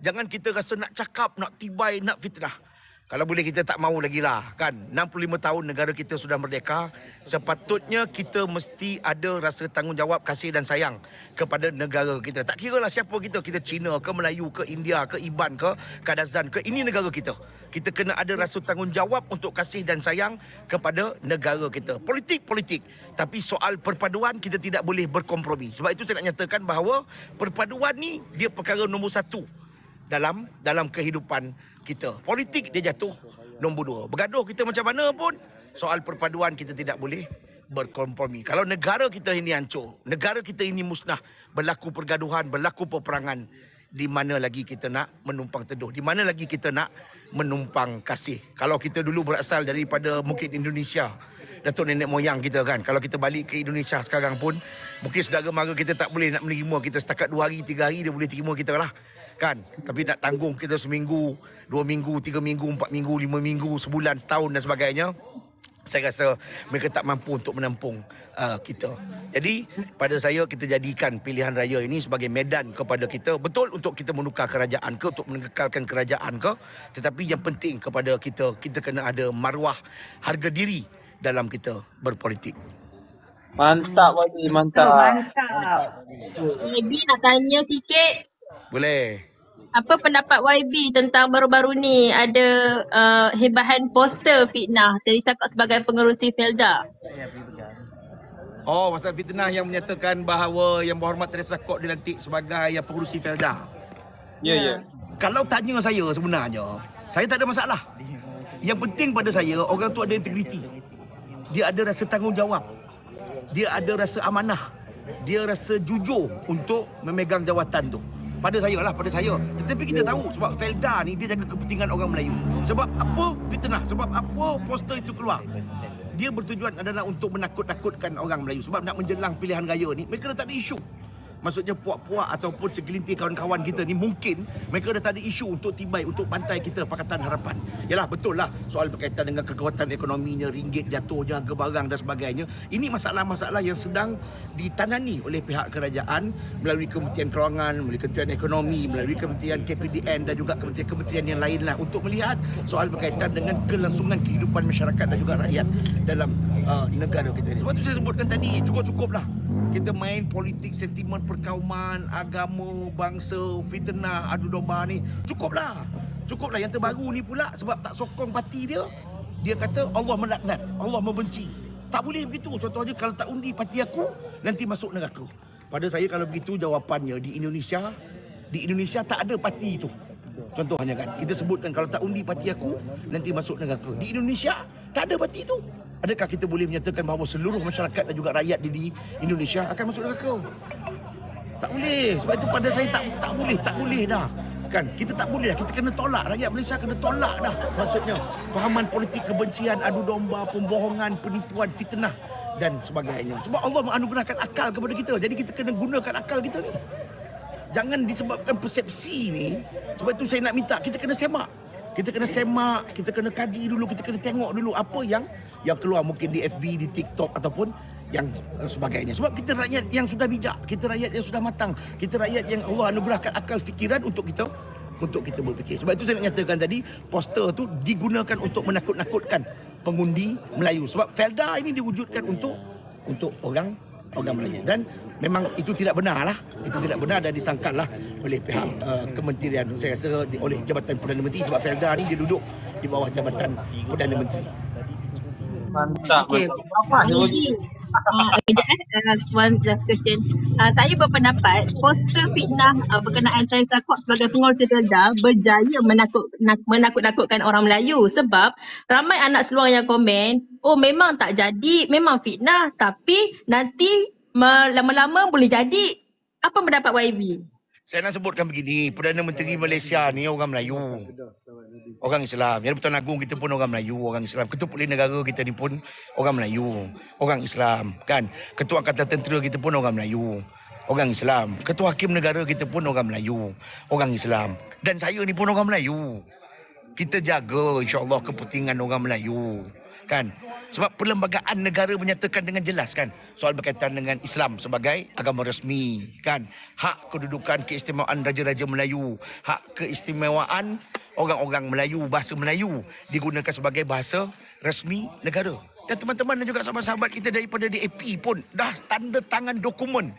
S8: Jangan kita rasa nak cakap, nak tibai, nak fitnah. Kalau boleh kita tak mahu lagi lah kan. 65 tahun negara kita sudah merdeka. Sepatutnya kita mesti ada rasa tanggungjawab kasih dan sayang kepada negara kita. Tak kira lah siapa kita. Kita Cina ke Melayu ke India ke Iban ke Kadazan ke. Ini negara kita. Kita kena ada rasa tanggungjawab untuk kasih dan sayang kepada negara kita. Politik-politik. Tapi soal perpaduan kita tidak boleh berkompromi. Sebab itu saya nak nyatakan bahawa perpaduan ni dia perkara nombor satu dalam dalam kehidupan kita. Politik dia jatuh nombor dua. Bergaduh kita macam mana pun, soal perpaduan kita tidak boleh berkompromi. Kalau negara kita ini hancur, negara kita ini musnah, berlaku pergaduhan, berlaku peperangan, di mana lagi kita nak menumpang teduh? Di mana lagi kita nak menumpang kasih? Kalau kita dulu berasal daripada mungkin Indonesia, Datuk Nenek Moyang kita kan. Kalau kita balik ke Indonesia sekarang pun, mungkin saudara mara kita tak boleh nak menerima kita setakat dua hari, tiga hari, dia boleh terima kita lah kan tapi nak tanggung kita seminggu dua minggu tiga minggu empat minggu lima minggu sebulan setahun dan sebagainya saya rasa mereka tak mampu untuk menampung uh, kita. Jadi pada saya kita jadikan pilihan raya ini sebagai medan kepada kita betul untuk kita menukar kerajaan ke untuk mengekalkan kerajaan ke tetapi yang penting kepada kita kita kena ada maruah harga diri dalam kita berpolitik. Mantap Wadi, mantap. Oh,
S1: mantap. Maybe nak tanya sikit boleh. Apa pendapat YB tentang baru-baru ni ada uh, hebahan poster fitnah dari cakap sebagai pengerusi Felda?
S8: Oh, pasal fitnah yang menyatakan bahawa yang berhormat Teresa Kok dilantik sebagai yang pengurusi Felda. Ya, yeah, ya. Yeah. Kalau tanya saya sebenarnya, saya tak ada masalah. Yang penting pada saya, orang tu ada integriti. Dia ada rasa tanggungjawab. Dia ada rasa amanah. Dia rasa jujur untuk memegang jawatan tu pada saya lah pada saya tetapi kita tahu sebab Felda ni dia jaga kepentingan orang Melayu sebab apa fitnah sebab apa poster itu keluar dia bertujuan adalah untuk menakut-nakutkan orang Melayu sebab nak menjelang pilihan raya ni mereka dah tak ada isu maksudnya puak-puak ataupun segelintir kawan-kawan kita ni mungkin mereka dah tak ada isu untuk timbai untuk pantai kita Pakatan Harapan. Yalah betul lah soal berkaitan dengan kekuatan ekonominya, ringgit jatuhnya, harga barang dan sebagainya. Ini masalah-masalah yang sedang ditangani oleh pihak kerajaan melalui Kementerian Kewangan, melalui Kementerian Ekonomi, melalui Kementerian KPDN dan juga kementerian-kementerian yang lain lah untuk melihat soal berkaitan dengan kelangsungan kehidupan masyarakat dan juga rakyat dalam uh, negara kita ini. Sebab tu saya sebutkan tadi cukup-cukup lah kita main politik sentimen perkauman agama bangsa fitnah adu domba ni cukuplah cukuplah yang terbaru ni pula sebab tak sokong parti dia dia kata Allah melaknat Allah membenci tak boleh begitu contohnya kalau tak undi parti aku nanti masuk neraka pada saya kalau begitu jawapannya di Indonesia di Indonesia tak ada parti itu contohnya kan kita sebutkan kalau tak undi parti aku nanti masuk neraka di Indonesia tak ada parti itu adakah kita boleh menyatakan bahawa seluruh masyarakat dan juga rakyat di Indonesia akan masuk kau Tak boleh. Sebab itu pada saya tak tak boleh, tak boleh dah. Kan? Kita tak boleh dah. Kita kena tolak. Rakyat Malaysia kena tolak dah. Maksudnya, fahaman politik kebencian, adu domba, pembohongan, penipuan, fitnah dan sebagainya. Sebab Allah menganugerahkan akal kepada kita. Jadi kita kena gunakan akal kita ni. Jangan disebabkan persepsi ni. Sebab itu saya nak minta, kita kena semak. Kita kena semak, kita kena kaji dulu, kita kena tengok dulu apa yang yang keluar mungkin di FB, di TikTok ataupun yang eh, sebagainya. Sebab kita rakyat yang sudah bijak, kita rakyat yang sudah matang, kita rakyat yang Allah anugerahkan akal fikiran untuk kita untuk kita berfikir. Sebab itu saya nak nyatakan tadi, poster tu digunakan untuk menakut-nakutkan pengundi Melayu. Sebab Felda ini diwujudkan untuk untuk orang orang Melayu. Dan memang itu tidak benar lah. Itu tidak benar dan disangkal lah oleh pihak uh, kementerian. Saya rasa oleh Jabatan Perdana Menteri sebab Felda ini dia duduk di bawah Jabatan Perdana Menteri. Mantap. Okay. Mantap.
S1: Okay. Mantap. Ah, eh. ah, ah, saya berpendapat poster fitnah uh, berkenaan saya takut sebagai pengurus terdedah berjaya menakut, nak, menakut-nakutkan orang Melayu sebab ramai anak seluar yang komen oh memang tak jadi, memang fitnah tapi nanti lama-lama boleh jadi. Apa pendapat YB?
S8: Saya nak sebutkan begini, Perdana Menteri Malaysia ni orang Melayu. Orang Islam. Yang Pertuan Agung kita pun orang Melayu, orang Islam. Ketua Pulih Negara kita ni pun orang Melayu, orang Islam. Kan? Ketua Kata Tentera kita pun orang Melayu, orang Islam. Ketua Hakim Negara kita pun orang Melayu, orang Islam. Dan saya ni pun orang Melayu. Kita jaga insyaAllah kepentingan orang Melayu. Kan? Sebab perlembagaan negara menyatakan dengan jelas kan soal berkaitan dengan Islam sebagai agama resmi kan. Hak kedudukan keistimewaan raja-raja Melayu, hak keistimewaan orang-orang Melayu bahasa Melayu digunakan sebagai bahasa resmi negara. Dan teman-teman dan juga sahabat-sahabat kita daripada DAP pun dah tanda tangan dokumen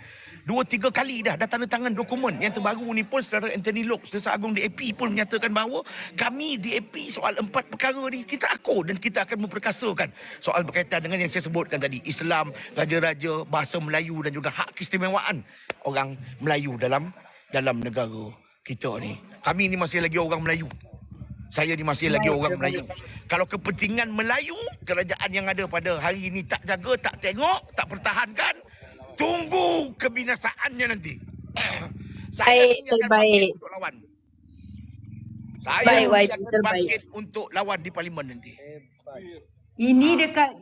S8: dua tiga kali dah dah tanda tangan dokumen yang terbaru ni pun saudara Anthony Lok Setiausaha Agung DAP pun menyatakan bahawa kami DAP soal empat perkara ni kita aku dan kita akan memperkasakan soal berkaitan dengan yang saya sebutkan tadi Islam, raja-raja, bahasa Melayu dan juga hak keistimewaan orang Melayu dalam dalam negara kita ni. Kami ni masih lagi orang Melayu. Saya ni masih lagi orang Melayu. Kalau kepentingan Melayu, kerajaan yang ada pada hari ini tak jaga, tak tengok, tak pertahankan, tunggu kebinasaannya nanti.
S3: Saya untuk
S8: Lawan. Saya baik, akan baik, untuk lawan di parlimen nanti.
S3: Ini dekat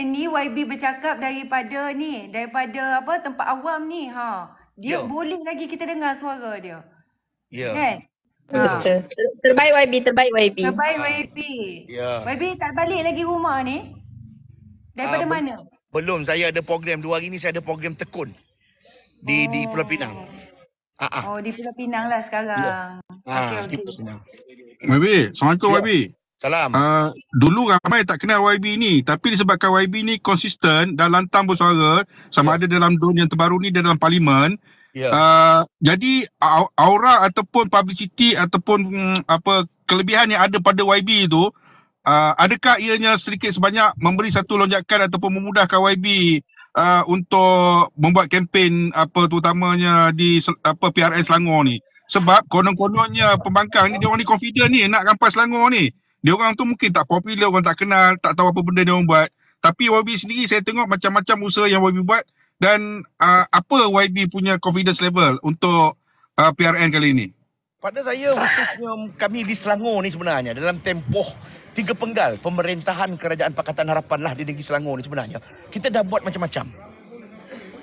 S3: ini YB bercakap daripada ni, daripada apa tempat awam ni ha. Dia yeah. boleh lagi kita dengar suara dia.
S1: Ya. Yeah. Kan? Ha. Terbaik YB, terbaik YB. Terbaik YB.
S3: Ha. Yeah. YB ya. tak balik lagi rumah ni. Daripada ha, mana?
S8: Belum saya ada program dua hari ni saya ada program tekun
S3: di oh. di Pulau oh.
S8: Pinang. Ah, ah.
S3: Oh di Pulau Pinang lah sekarang. Yeah.
S8: Ya. Ah, okay, okay. Di Pulau Pinang.
S5: YB, Assalamualaikum YB. Ya. Salam. Uh, dulu ramai tak kenal YB ni, tapi disebabkan YB ni konsisten dan lantang bersuara sama yeah. ada dalam don yang terbaru ni dan dalam parlimen. Yeah. Ya. Uh, jadi aura ataupun publicity ataupun mm, apa kelebihan yang ada pada YB tu Uh, adakah ianya sedikit sebanyak memberi satu lonjakan ataupun memudahkan YB uh, ah, untuk membuat kempen apa terutamanya di apa PRN Selangor ni? Sebab konon-kononnya pembangkang ni dia orang ni confident ni nak rampas Selangor ni. Dia orang tu mungkin tak popular, orang tak kenal, tak tahu apa benda dia orang buat. Tapi YB sendiri saya tengok macam-macam usaha yang YB buat dan uh, apa YB punya confidence level untuk uh, PRN kali ini?
S8: Pada saya khususnya kami di Selangor ni sebenarnya dalam tempoh tiga penggal pemerintahan kerajaan Pakatan Harapan lah di negeri Selangor ni sebenarnya. Kita dah buat macam-macam.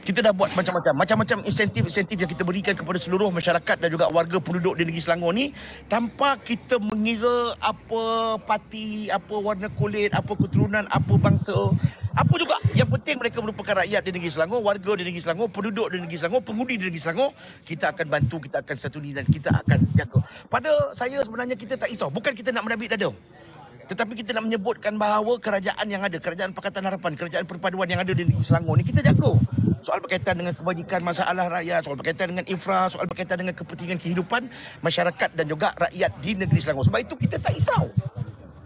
S8: Kita dah buat macam-macam. Macam-macam insentif-insentif yang kita berikan kepada seluruh masyarakat dan juga warga penduduk di negeri Selangor ni tanpa kita mengira apa parti, apa warna kulit, apa keturunan, apa bangsa. Apa juga yang penting mereka merupakan rakyat di negeri Selangor, warga di negeri Selangor, penduduk di negeri Selangor, pengundi di negeri Selangor. Kita akan bantu, kita akan satu ni dan kita akan jaga. Pada saya sebenarnya kita tak risau. Bukan kita nak menabik dadah. Tetapi kita nak menyebutkan bahawa kerajaan yang ada, kerajaan Pakatan Harapan, kerajaan perpaduan yang ada di negeri Selangor ni kita jago. Soal berkaitan dengan kebajikan masalah rakyat, soal berkaitan dengan infra, soal berkaitan dengan kepentingan kehidupan masyarakat dan juga rakyat di negeri Selangor. Sebab itu kita tak risau.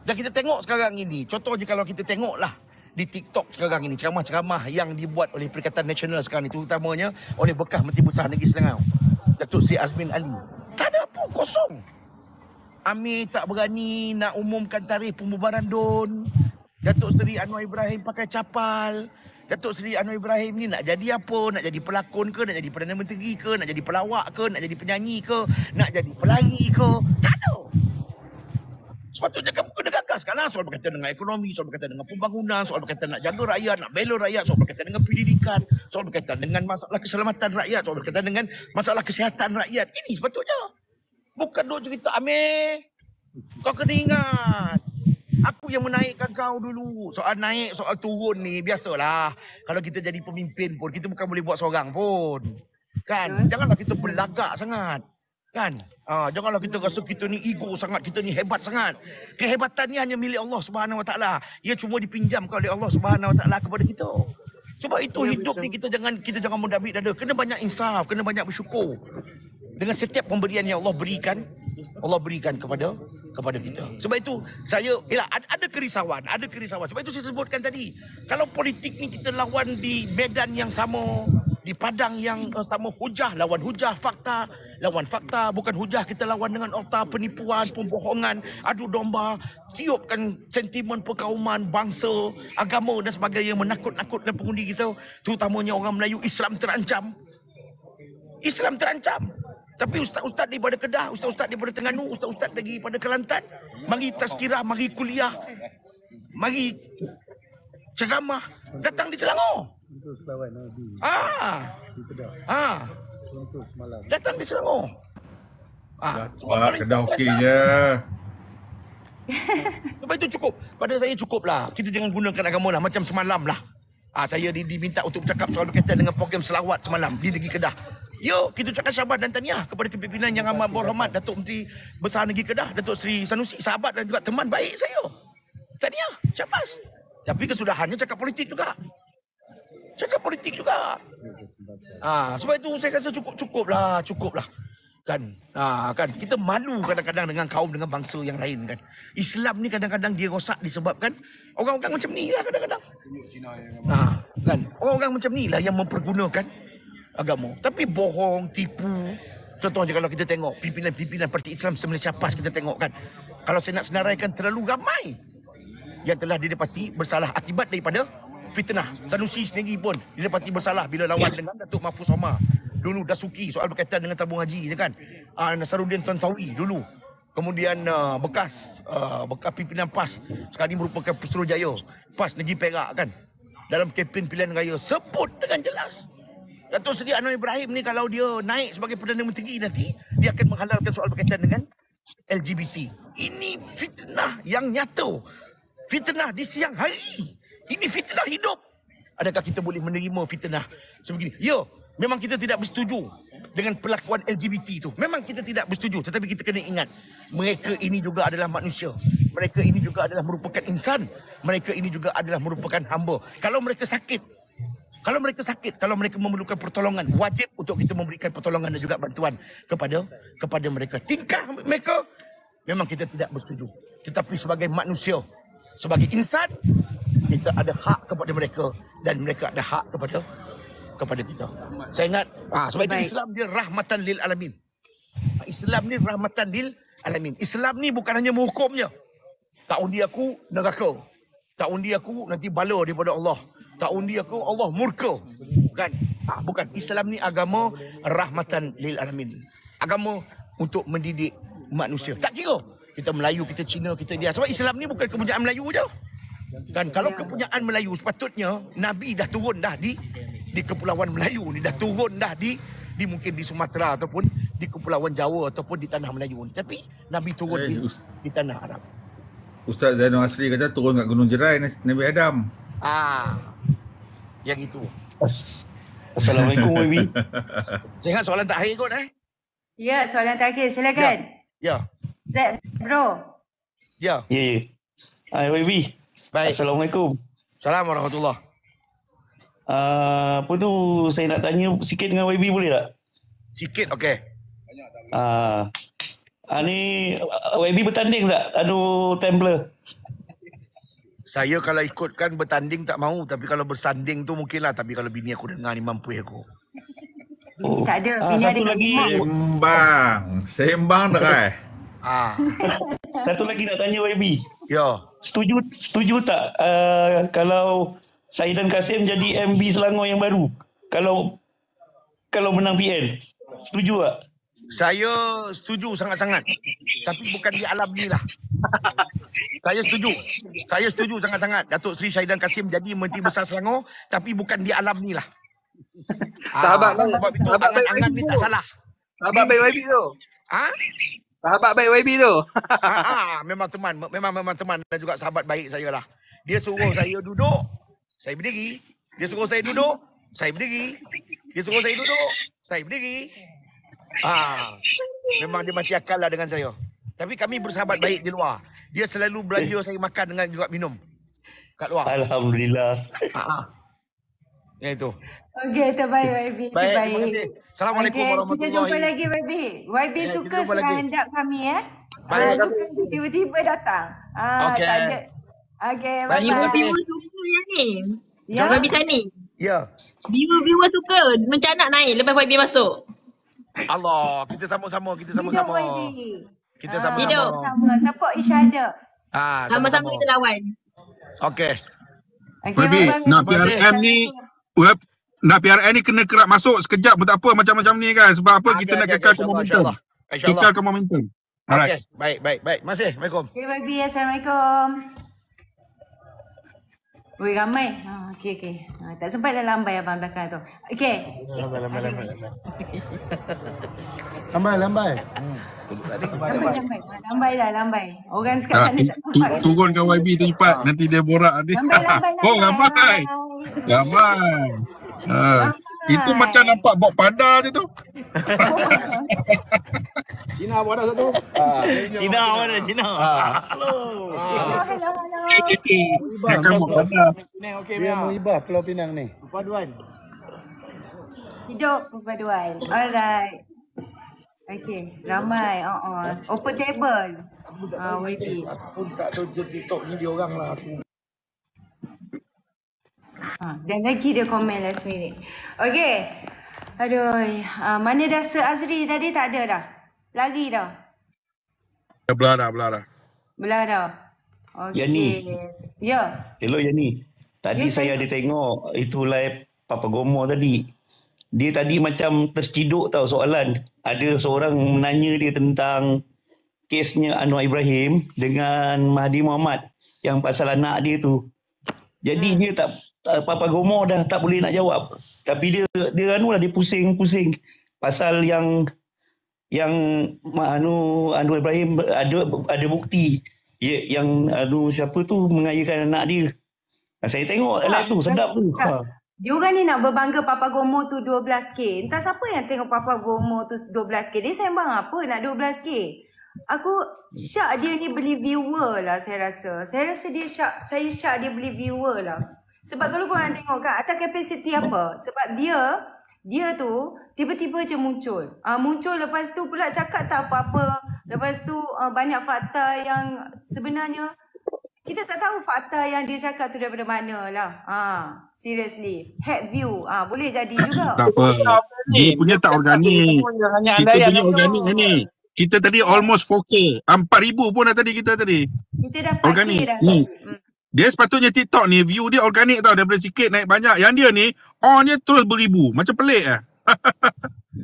S8: Dan kita tengok sekarang ini, contoh je kalau kita tengoklah di TikTok sekarang ini, ceramah-ceramah yang dibuat oleh Perikatan Nasional sekarang ini, terutamanya oleh bekas Menteri Besar Negeri Selangor, Datuk Sri Azmin Ali. Tak ada apa, kosong. Amir tak berani nak umumkan tarikh pembubaran DUN. Datuk Seri Anwar Ibrahim pakai capal. Datuk Seri Anwar Ibrahim ni nak jadi apa? Nak jadi pelakon ke? Nak jadi Perdana Menteri ke? Nak jadi pelawak ke? Nak jadi penyanyi ke? Nak jadi pelangi ke? Tak ada! Sepatutnya kamu kena gagas kan lah soal berkaitan dengan ekonomi, soal berkaitan dengan pembangunan, soal berkaitan nak jaga rakyat, nak bela rakyat, soal berkaitan dengan pendidikan, soal berkaitan dengan masalah keselamatan rakyat, soal berkaitan dengan masalah kesihatan rakyat. Ini sepatutnya. Bukan duk cerita Amir. Kau kena ingat. Aku yang menaikkan kau dulu. Soal naik, soal turun ni biasalah. Kalau kita jadi pemimpin pun kita bukan boleh buat seorang pun. Kan? Janganlah kita berlagak sangat. Kan? Ha, janganlah kita rasa kita ni ego sangat, kita ni hebat sangat. Kehebatan ni hanya milik Allah Subhanahu Wa Taala. Ia cuma dipinjamkan oleh Allah Subhanahu Wa Taala kepada kita. Sebab itu ya, hidup ni kita jangan kita jangan mudah dada. Kena banyak insaf, kena banyak bersyukur dengan setiap pemberian yang Allah berikan Allah berikan kepada kepada kita. Sebab itu saya ialah ada, ada kerisauan, ada kerisauan. Sebab itu saya sebutkan tadi, kalau politik ni kita lawan di medan yang sama, di padang yang sama hujah lawan hujah fakta, lawan fakta bukan hujah kita lawan dengan otta penipuan, pembohongan, adu domba, tiupkan sentimen perkauman bangsa, agama dan sebagainya yang menakut-nakutkan pengundi kita, terutamanya orang Melayu Islam terancam. Islam terancam. Tapi ustaz-ustaz daripada Kedah, ustaz-ustaz daripada Terengganu, ustaz-ustaz lagi daripada Kelantan, mari tazkirah, mari kuliah, mari ceramah, datang di Selangor. Untuk selawat Nabi. Ah. Di Kedah. Ah. Ha. Contoh semalam. Datang di Selangor. Ha. Ah. Datang, Kedah okey lah. je. Sebab itu cukup. Pada saya cukup lah. Kita jangan gunakan agama lah. Macam semalam lah. Ah, saya diminta untuk bercakap soal berkaitan dengan program selawat semalam di negeri Kedah. Yo, ya, kita ucapkan syabas dan tahniah kepada kepimpinan yang amat berhormat Datuk Menteri Besar Negeri Kedah, Datuk Seri Sanusi, sahabat dan juga teman baik saya. Tahniah, syabas. Tapi kesudahannya cakap politik juga. Cakap politik juga. Ah, ha, sebab itu saya rasa cukup cukup lah cukup lah Kan? Ha, kan? Kita malu kadang-kadang dengan kaum, dengan bangsa yang lain kan? Islam ni kadang-kadang dia rosak disebabkan orang-orang macam ni lah kadang-kadang. Ha, kan? Orang-orang macam ni lah yang mempergunakan agama. Tapi bohong, tipu. Contoh je kalau kita tengok pimpinan-pimpinan parti Islam se siapa PAS kita tengok kan. Kalau saya nak senaraikan terlalu ramai yang telah didapati bersalah akibat daripada fitnah. Sanusi sendiri pun didapati bersalah bila lawan dengan Datuk Mahfuz Omar. Dulu Dasuki soal berkaitan dengan tabung haji je ya kan. Uh, Nasaruddin Tantawi dulu. Kemudian uh, bekas uh, bekas pimpinan PAS sekarang ini merupakan Jaya, PAS Negeri Perak kan. Dalam kempen pilihan raya sebut dengan jelas Datuk Seri Anwar Ibrahim ni kalau dia naik sebagai Perdana Menteri nanti, dia akan menghalalkan soal berkaitan dengan LGBT. Ini fitnah yang nyata. Fitnah di siang hari. Ini fitnah hidup. Adakah kita boleh menerima fitnah sebegini? Ya, memang kita tidak bersetuju dengan perlakuan LGBT itu. Memang kita tidak bersetuju. Tetapi kita kena ingat, mereka ini juga adalah manusia. Mereka ini juga adalah merupakan insan. Mereka ini juga adalah merupakan hamba. Kalau mereka sakit, kalau mereka sakit, kalau mereka memerlukan pertolongan, wajib untuk kita memberikan pertolongan dan juga bantuan kepada kepada mereka. Tingkah mereka memang kita tidak bersetuju. Tetapi sebagai manusia, sebagai insan, kita ada hak kepada mereka dan mereka ada hak kepada kepada kita. Saya ingat ah sebab itu Islam dia rahmatan lil alamin. Islam ni rahmatan lil alamin. Islam ni bukan hanya menghukumnya. Tak undi aku neraka. Tak undi aku nanti bala daripada Allah tak undi aku Allah murka kan ah, bukan Islam ni agama rahmatan lil alamin agama untuk mendidik manusia tak kira kita Melayu kita Cina kita dia sebab Islam ni bukan kepunyaan Melayu je kan kalau kepunyaan Melayu sepatutnya nabi dah turun dah di di kepulauan Melayu ni dah turun dah di di mungkin di Sumatera ataupun di kepulauan Jawa ataupun di tanah Melayu ni tapi nabi turun eh, di, di tanah Arab
S7: Ustaz Zainul Asri kata turun kat Gunung Jerai Nabi Adam.
S8: Ah, yang itu. Assalamualaikum, Wibi. Jangan ingat soalan
S3: terakhir kot, eh? Ya, soalan terakhir. Silakan. Ya. ya. Zed, bro.
S8: Ya. Ya, ya. Hai, Wibi. Baik. Assalamualaikum. Assalamualaikum warahmatullahi uh, ah, apa tu saya nak tanya sikit dengan YB boleh tak? Sikit, okey. Banyak tak boleh. Uh, ah, uh, ni YB bertanding tak? Anu Templer. Saya kalau ikutkan bertanding tak mau tapi kalau bersanding tu mungkinlah tapi kalau bini aku dengar ni mampu aku.
S3: Oh. Tak ada ah, bini ah, ada lagi.
S8: Sembang. Sembang dah kan. ah. Satu lagi nak tanya YB. Ya. Setuju setuju tak uh, kalau saya dan Kasim jadi MB Selangor yang baru? Kalau kalau menang BN, Setuju tak? Saya setuju sangat-sangat. Tapi bukan di alam ni lah. Saya setuju. Saya setuju sangat-sangat. Datuk Seri Syahidan Kasim jadi Menteri Besar Selangor. Tapi bukan di alam ni lah. Sahabat ah, baik. Sahabat baik. Sahabat baik. Sahabat baik. Sahabat baik. Sahabat Sahabat baik YB tu. Ha? Ha, ha, memang teman, memang memang teman dan juga sahabat baik saya lah. Dia suruh saya duduk, saya berdiri. Dia suruh saya duduk, saya berdiri. Dia suruh saya duduk, saya berdiri. Ah, memang dia masih akal lah dengan saya. Tapi kami bersahabat baik di luar. Dia selalu belanja saya makan dengan juga minum. Kat luar. Alhamdulillah. Ah, ah. Ya itu.
S3: Okey, terbaik YB. Baik, terbaik. terima kasih.
S8: Assalamualaikum okay, warahmatullahi Kita jumpa lagi
S3: YB. YB yeah, suka serang hendap kami ya. Eh? Baik, ah, suka tiba-tiba datang. Ah, Okey. Okey,
S8: bye-bye. Terima kasih.
S1: Ya. Jom Sani. Ya. Viewer-viewer suka. mencanak naik lepas YB masuk.
S8: Allah, kita sama-sama, kita sama-sama. Kita sama-sama. Uh, hidup.
S1: Sama.
S3: Support each other.
S8: Ah,
S1: sama-sama, kita lawan.
S8: Okay.
S3: Okay, nak PRM ni,
S8: web,
S5: nak PRM ni kena kerap masuk sekejap pun tak apa macam-macam ni kan. Sebab apa okay, kita okay, nak kekal okay, momentum.
S8: Kekal momentum. Alright. Okay, baik, baik, baik. Masih. Assalamualaikum.
S3: Okay, baby. Assalamualaikum. Boleh ramai. Ha oh, okey okey. Oh, tak sempat dah lambai abang belakang tu. Okey.
S8: Lambai lambai lambai. lambai lambai. Hmm. Lambai,
S5: lambai.
S3: Ah, lambai dah, lambai. Orang dekat ah, sana tak sempat. Turun
S8: ke YB
S5: tu cepat. Ah. Nanti dia borak Lambai, lambai, lambai. Oh, lambai. Lambai. lambai. lambai. lambai. Hai. Itu macam nampak bok panda je tu.
S8: Cina apa dah satu? Ah, Cina apa dah Cina? Ah. Ah.
S3: Hello. Hello hello hello. Dia kan bok panda. Dia muhibah
S8: Pulau Pinang ni. Perpaduan.
S3: Hidup perpaduan. Alright. Okay. Ramai. Oh, oh. Open table.
S8: Aku tak tahu jadi top ni dia
S3: orang lah. Dan ah, lagi dia komen last minute. Okay. Aduh. Uh, mana dah Sir Azri tadi? Tak ada dah. Lagi dah.
S5: Ya, belah dah. Belah dah.
S3: Belah dah. Okay. Yani. Ya.
S8: Hello Yani. Ya, tadi ya, saya ada tengok itu live Papa Gomor tadi. Dia tadi macam terciduk tau soalan. Ada seorang menanya dia tentang kesnya Anwar Ibrahim dengan Mahdi Muhammad yang pasal anak dia tu. Jadi hmm. dia tak, tak apa-apa gomor dah tak boleh nak jawab. Tapi dia dia anulah dia pusing-pusing pasal yang yang anu Anwar Ibrahim ada ada bukti ya, yang anu siapa tu mengayakan anak dia. Saya tengok ha, live tu kan? sedap tu. Ha.
S3: Dia orang ni nak berbangga Papa Gomo tu 12K. Entah siapa yang tengok Papa Gomo tu 12K. Dia sembang apa nak 12K? Aku hmm. syak dia ni beli viewer lah saya rasa. Saya rasa dia syak, saya syak dia beli viewer lah. Sebab kalau korang tengok kan, atas kapasiti apa? Sebab dia, dia tu tiba-tiba je muncul. Uh, muncul lepas tu pula cakap tak apa-apa. Lepas tu uh, banyak fakta yang sebenarnya kita tak tahu fakta yang dia cakap tu daripada mana lah. Uh, seriously. Head view. Uh, boleh jadi juga. Tak apa. Dia punya
S5: tak organik. Kita punya organik ni kita tadi ya. almost 4K. 4,000 pun dah tadi kita tadi.
S3: Kita dah 4K organik. dah. Hmm. hmm.
S5: Dia sepatutnya TikTok ni view dia organik tau daripada sikit naik banyak. Yang dia ni on dia terus beribu. Macam pelik lah.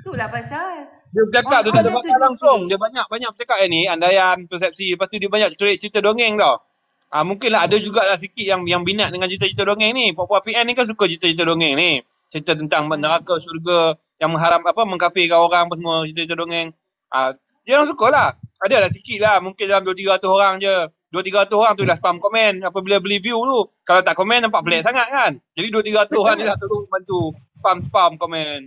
S3: Itulah pasal. Dia bercakap tu tak ada bakal langsung.
S6: Dia banyak-banyak bercakap ni. Andaian, persepsi. Lepas tu dia banyak cerita dongeng tau. Ah uh, mungkinlah ada juga lah sikit yang yang binat dengan cerita-cerita dongeng ni. Puan-puan PN ni kan suka cerita-cerita dongeng ni. Cerita tentang neraka, syurga yang mengharam apa mengkafirkan orang apa semua cerita-cerita dongeng. Ah dia orang suka lah. Ada lah sikit lah. Mungkin dalam 2-300 orang je. 2-300 orang tu dah spam komen apabila beli view tu. Kalau tak komen nampak pelik hmm. sangat kan. Jadi 2-300 orang tu dah lah bantu spam-spam komen.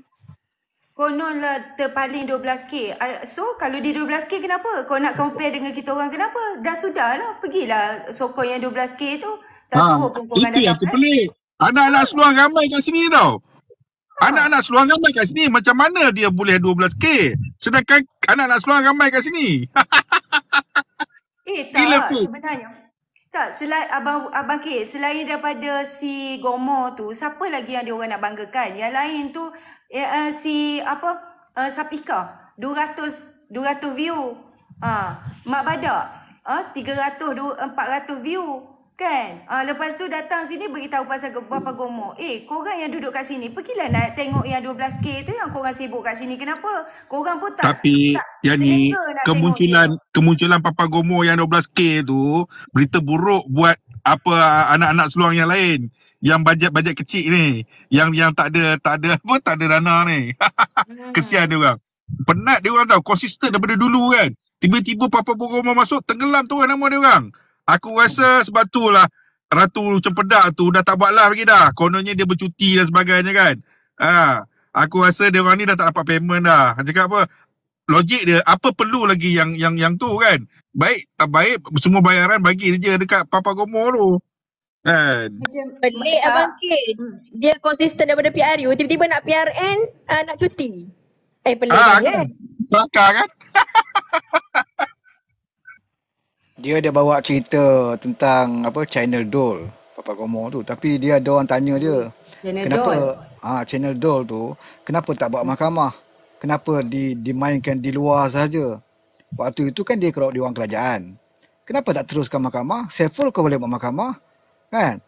S3: Konon lah terpaling 12K. Ah, so kalau di 12K kenapa? Kau nak compare dengan kita orang kenapa? Dah sudah lah. Pergilah sokong yang 12K tu.
S5: Tak ha, suruh kumpulan datang. Itu aku eh. pelik. Anak-anak ha. seluar ramai kat sini tau. Ha. Anak-anak seluar ramai kat sini. Macam mana dia boleh 12K? Sedangkan tak nak nak seluar gambar kat sini.
S3: eh tak Gila, sebenarnya. Tak, selain Abang, Abang ke? selain daripada si Gomo tu, siapa lagi yang diorang nak banggakan? Yang lain tu, eh, uh, si apa, uh, Sapika, 200, 200 view. Ha. Mak Badak, ha? 300, 400 view. Kan? Uh, lepas tu datang sini beritahu pasal Bapak Gomor. Eh, korang yang duduk kat sini, pergilah nak tengok yang 12K tu yang korang sibuk kat sini. Kenapa? Korang pun tak... Tapi, tak yang ni, kemunculan,
S5: kemunculan Papa Gomor yang 12K tu, berita buruk buat apa ah, anak-anak seluang yang lain yang bajet-bajet kecil ni yang yang tak ada tak ada apa tak ada dana ni kesian dia orang penat dia orang tau konsisten daripada dulu kan tiba-tiba papa bogo masuk tenggelam tu nama dia orang Aku rasa sebab tu lah Ratu Cempedak tu dah tak buat lah lagi dah. Kononnya dia bercuti dan sebagainya kan. Ha. Aku rasa dia orang ni dah tak dapat payment dah. Cakap apa? Logik dia, apa perlu lagi yang yang yang tu kan? Baik, tak baik, semua bayaran bagi dia dekat Papa Gomo tu. Kan?
S1: Pelik Abang K. Dia konsisten daripada PRU, tiba-tiba nak PRN, uh, ah, nak cuti. Eh, pelik ha, kan? Kelakar kan?
S4: dia ada bawa cerita tentang apa channel Dole Papa Komo tu tapi dia ada orang tanya dia channel kenapa ah ha, channel Doll tu kenapa tak bawa mahkamah kenapa di dimainkan di luar saja waktu itu kan dia kerok di ruang kerajaan kenapa tak teruskan mahkamah Saiful kau boleh bawa mahkamah kan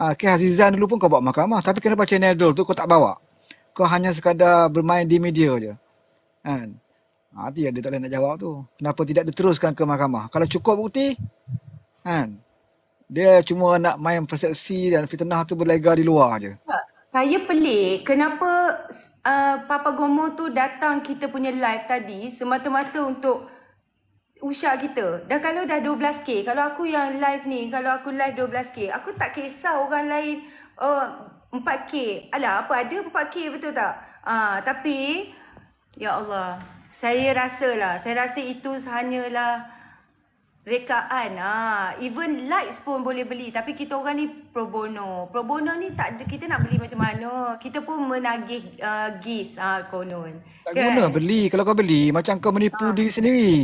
S4: ah ha, Hazizan dulu pun kau bawa mahkamah tapi kenapa channel Doll tu kau tak bawa kau hanya sekadar bermain di media je kan ha. Ha, itu yang dia tak boleh nak jawab tu. Kenapa tidak diteruskan ke mahkamah? Kalau cukup bukti, kan? Dia cuma nak main persepsi dan fitnah tu berlega di luar aje.
S3: Saya pelik kenapa uh, Papa Gomo tu datang kita punya live tadi semata-mata untuk usha kita. Dah kalau dah 12k, kalau aku yang live ni, kalau aku live 12k, aku tak kisah orang lain uh, 4k. Alah apa ada 4k betul tak? Uh, tapi ya Allah, saya rasa lah, saya rasa itu hanyalah rekaan. Ah, even lights pun boleh beli. Tapi kita orang ni pro bono. Pro bono ni tak kita nak beli macam mana. Kita pun menagih uh, gifts ah, konon. Tak guna kan?
S4: beli. Kalau kau beli, macam kau menipu ha. diri sendiri.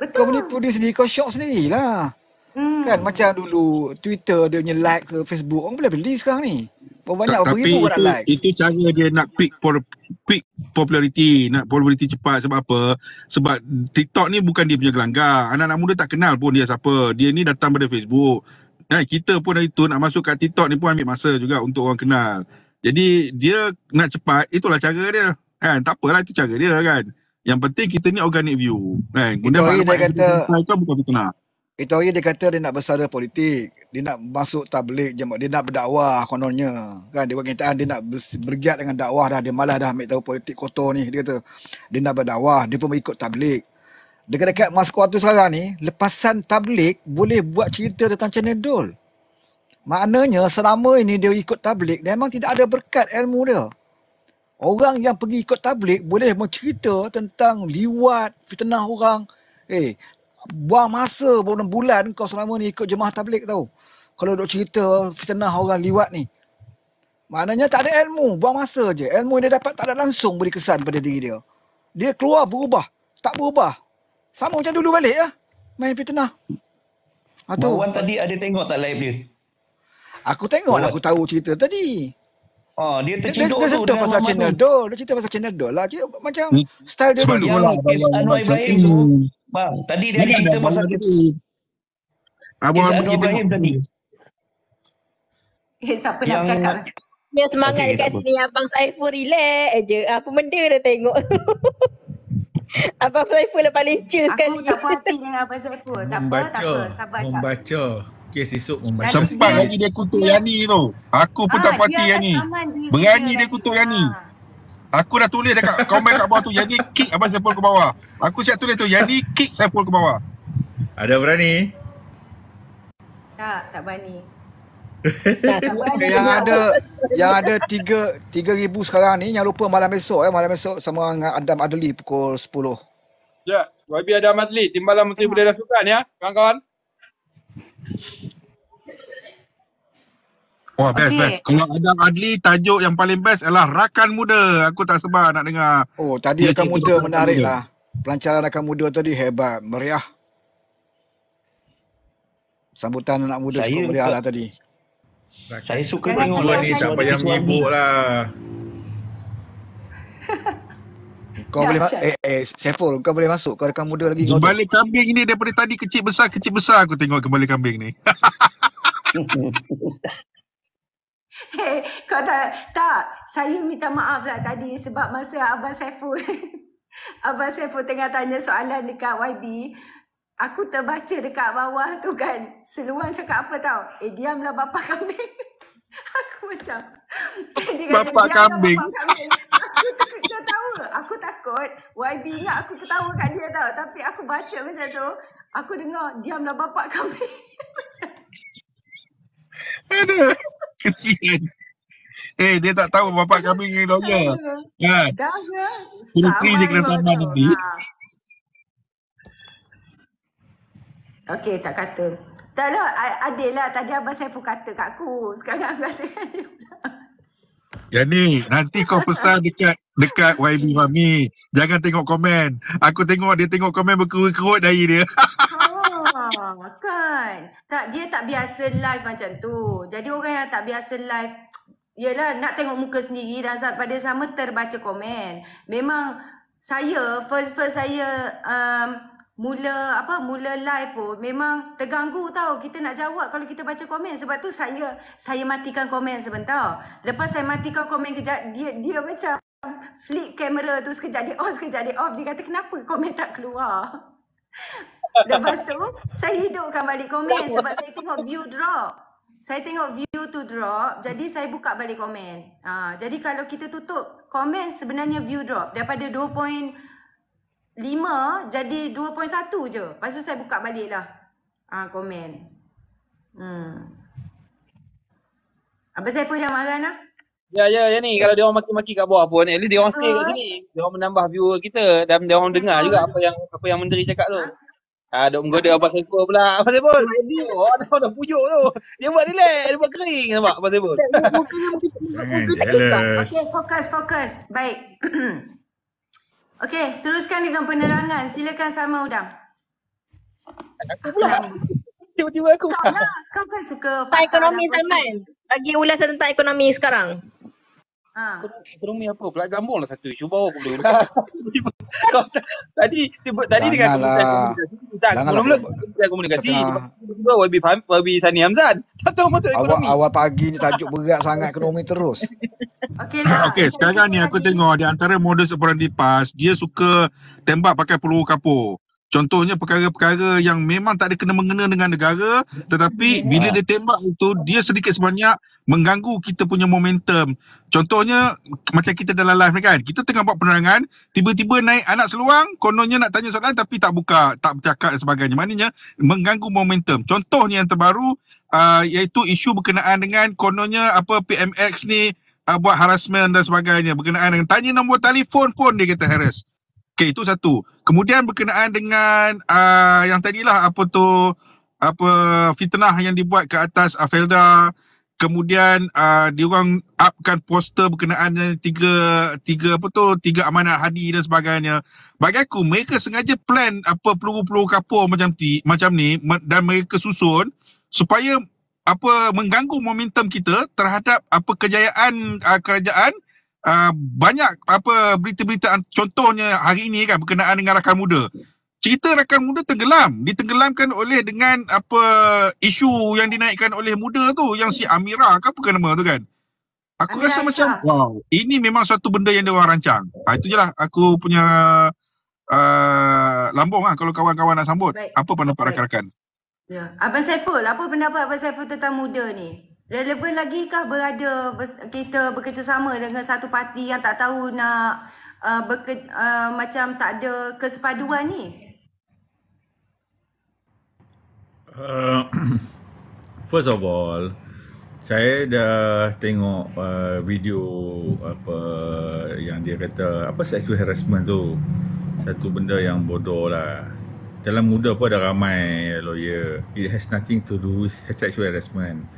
S4: Betul. Kau menipu diri sendiri, kau syok sendirilah. Hmm. Kan macam dulu Twitter dia punya like ke Facebook, orang boleh beli sekarang ni banyak tapi beribu itu, orang like.
S1: Itu cara
S5: dia nak quick for quick popularity, nak popularity cepat sebab apa? Sebab TikTok ni bukan dia punya gelanggar. Anak-anak muda tak kenal pun dia siapa. Dia ni datang pada Facebook. Nah, eh, kita pun dari itu nak masuk kat TikTok ni pun ambil masa juga untuk orang kenal. Jadi dia nak cepat, itulah cara dia. Kan? Tak apalah itu cara dia kan. Yang penting kita ni organic view. Kan? Kemudian Pak Rahmat yang kita kenal kan bukan kita nak.
S4: Itu hari dia kata dia nak bersara politik. Dia nak masuk tablik, dia nak berdakwah kononnya. Kan? Dia buat kenyataan dia nak bergiat dengan dakwah dah. Dia malah dah ambil tahu politik kotor ni. Dia kata dia nak berdakwah, dia pun ikut tablik. Dekat-dekat Mas Kuatu sekarang ni, lepasan tablik boleh buat cerita tentang channel Dol. Maknanya selama ini dia ikut tablik, dia memang tidak ada berkat ilmu dia. Orang yang pergi ikut tablik boleh mencerita tentang liwat, fitnah orang. Eh, buang masa bulan-bulan kau selama ni ikut jemaah tablik tau. Kalau duk cerita fitnah orang liwat ni. Maknanya tak ada ilmu, buang masa je. Ilmu yang dia dapat tak ada langsung beri kesan pada diri dia. Dia keluar berubah, tak berubah. Sama macam dulu balik ya, main fitnah. Atau ah, Bawan tadi
S6: ada tengok tak live
S4: dia? Aku tengok lah, aku tahu cerita tadi. Oh, dia terciduk dia, dia, dia tu. Dia channel Do. Dia cerita pasal channel Do lah. Macam style dia dulu. Sebab dia lah. Anwar Ibrahim tu. Bang, tadi
S6: dia ada cerita pasal tu. Abang Abang kita Ibrahim tadi.
S1: Eh, siapa yang... nak cakap? Punya semangat okay, dekat sini apa. Abang Saiful relax je. Apa benda dah tengok. Abang Saiful lah paling chill aku sekali. Aku tak puas dengan Abang Saiful. Tak membaca, apa, tak apa. Sabar
S7: membaca. Tak. Kes esok membaca. Sempat lagi
S5: dia kutuk dia, Yani tu. Aku
S3: pun ah, tak puas hati Yani. Berani
S5: dia, dia kutuk Yani. Ha. Ah. Aku dah tulis dekat komen kat bawah tu Yang ni kick Abang Saiful ke bawah Aku siap tulis tu Yang ni kick Saiful ke bawah Ada berani?
S3: Tak, tak berani tak, yang ada yang ada 3
S4: 3000 sekarang ni Yang lupa malam esok eh malam esok sama dengan Adam Adli pukul 10.
S1: Ya, yeah.
S6: YB Adam Adli timbalan menteri bendera sukan ya kawan-kawan.
S5: Wah best okay. best. Kalau ada Adli tajuk yang paling best adalah rakan muda. Aku tak sebab nak dengar. Oh tadi rakan muda menarik lah.
S4: Pelancaran rakan muda tadi hebat, meriah. Sambutan anak muda saya cukup meriah lah tadi.
S7: Saya suka tengok. Tua lah, ni tak payah menyibuk lah.
S4: Kau boleh masuk. eh eh Saiful kau boleh masuk kau rekam muda lagi Kembali
S5: kau kambing ni daripada tadi kecil besar kecil besar aku tengok kembali kambing ni
S3: Hey, kau tak, tak, saya minta maaf lah tadi sebab masa Abang Saiful Abang Saiful tengah tanya soalan dekat YB Aku terbaca dekat bawah tu kan Seluang cakap apa tau Eh diamlah bapa eh, kambing Aku macam dia kata, kambing. Aku tak tahu Aku takut YB ingat ya, aku ketawa kat dia tau Tapi aku baca macam tu Aku dengar diamlah bapak kambing Macam
S5: Aduh kesian. Eh, dia tak tahu bapa kami ni
S1: lawyer. Ha. Ya.
S3: Suruh free kena sama nanti. Okey, tak kata. Tak lah, adil lah. Tadi Abang Saiful kata kat aku. Sekarang aku kata
S5: ya, ni, nanti kau pesan dekat dekat YB Mami. Jangan tengok komen. Aku tengok dia tengok komen berkerut-kerut dari dia.
S3: kan. Tak dia tak biasa live macam tu. Jadi orang yang tak biasa live ialah nak tengok muka sendiri dan pada sama terbaca komen. Memang saya first first saya um, mula apa mula live pun memang terganggu tau kita nak jawab kalau kita baca komen sebab tu saya saya matikan komen sebentar. Lepas saya matikan komen kejap dia dia macam flip kamera tu sekejap dia off sekejap dia off dia kata kenapa komen tak keluar. Lepas tu, saya hidupkan balik komen sebab saya tengok view drop. Saya tengok view tu drop, jadi saya buka balik komen. Ha, jadi kalau kita tutup komen, sebenarnya view drop. Daripada 2.5 jadi 2.1 je. Lepas tu saya buka balik lah ha, komen. Hmm. Apa saya punya marah nak? Ya, ya, ya ni. Kalau dia orang maki-maki
S6: kat bawah pun, at least dia orang stay kat ah. sini. Dia orang menambah viewer kita dan dia orang dengar ah. juga apa yang apa yang menteri cakap tu. Ha? Aduk ah, menggoda Abang Saiful pula. Abang Saiful. Oh, dah pujuk tu.
S3: Dia buat relax. Dia buat kering. Nampak Abang Saiful. Jealous. Okay, fokus, fokus. Baik. okay, teruskan dengan penerangan. Silakan sama
S1: Udang. Aku pula. Tiba-tiba aku Kau lah. kan suka. Tentang ekonomi, Salman. Bagi ulasan tentang ekonomi sekarang. Ha. Kerumi
S6: apa? Pelat gambung lah satu. Cuba awak pula. Kau tadi tiba, tadi Janganlah. dengan komunikasi. Tak, mula-mula
S4: dengan komunikasi. Tiba-tiba Wabi, Wabi Sani Hamzan. Tak tahu masuk ekonomi. Awal pagi ni tajuk berat sangat ekonomi terus. Okey, lah. okay, sekarang
S5: ni aku tengok di antara modus operandi pas, dia suka tembak pakai peluru kapur. Contohnya perkara-perkara yang memang tak ada kena mengena dengan negara tetapi ya. bila dia tembak itu dia sedikit sebanyak mengganggu kita punya momentum. Contohnya macam kita dalam live ni kan. Kita tengah buat penerangan, tiba-tiba naik anak seluang, kononnya nak tanya soalan tapi tak buka, tak bercakap dan sebagainya. Maknanya mengganggu momentum. Contohnya yang terbaru uh, iaitu isu berkenaan dengan kononnya apa PMX ni uh, buat harassment dan sebagainya berkenaan dengan tanya nombor telefon pun dia kata harass. Okey, itu satu. Kemudian berkenaan dengan uh, yang tadilah apa tu apa fitnah yang dibuat ke atas Afelda kemudian uh, diorang upkan poster berkenaan dengan tiga tiga apa tu tiga amanat hadi dan sebagainya bagi aku mereka sengaja plan apa peluru-peluru kapur macam ti macam ni dan mereka susun supaya apa mengganggu momentum kita terhadap apa kejayaan uh, kerajaan uh, banyak apa berita-berita contohnya hari ini kan berkenaan dengan rakan muda. Cerita rakan muda tenggelam, ditenggelamkan oleh dengan apa isu yang dinaikkan oleh muda tu yang si Amira ke apa ke nama tu kan. Aku Amira rasa Asha. macam wow, ini memang satu benda yang dia orang rancang. Ha, itu je lah aku punya uh, lambung kalau kawan-kawan nak sambut. Baik. Apa pendapat rakan-rakan?
S3: Ya. Abang Saiful, apa pendapat Abang Saiful tentang muda ni? relevan lagi kah berada kita bekerjasama dengan satu parti yang tak tahu nak uh, berke, uh, macam tak ada kesepaduan ni?
S7: Uh, first of all, saya dah tengok uh, video apa yang dia kata apa sexual harassment tu. Satu benda yang bodoh lah. Dalam muda pun ada ramai lawyer. It has nothing to do with sexual harassment.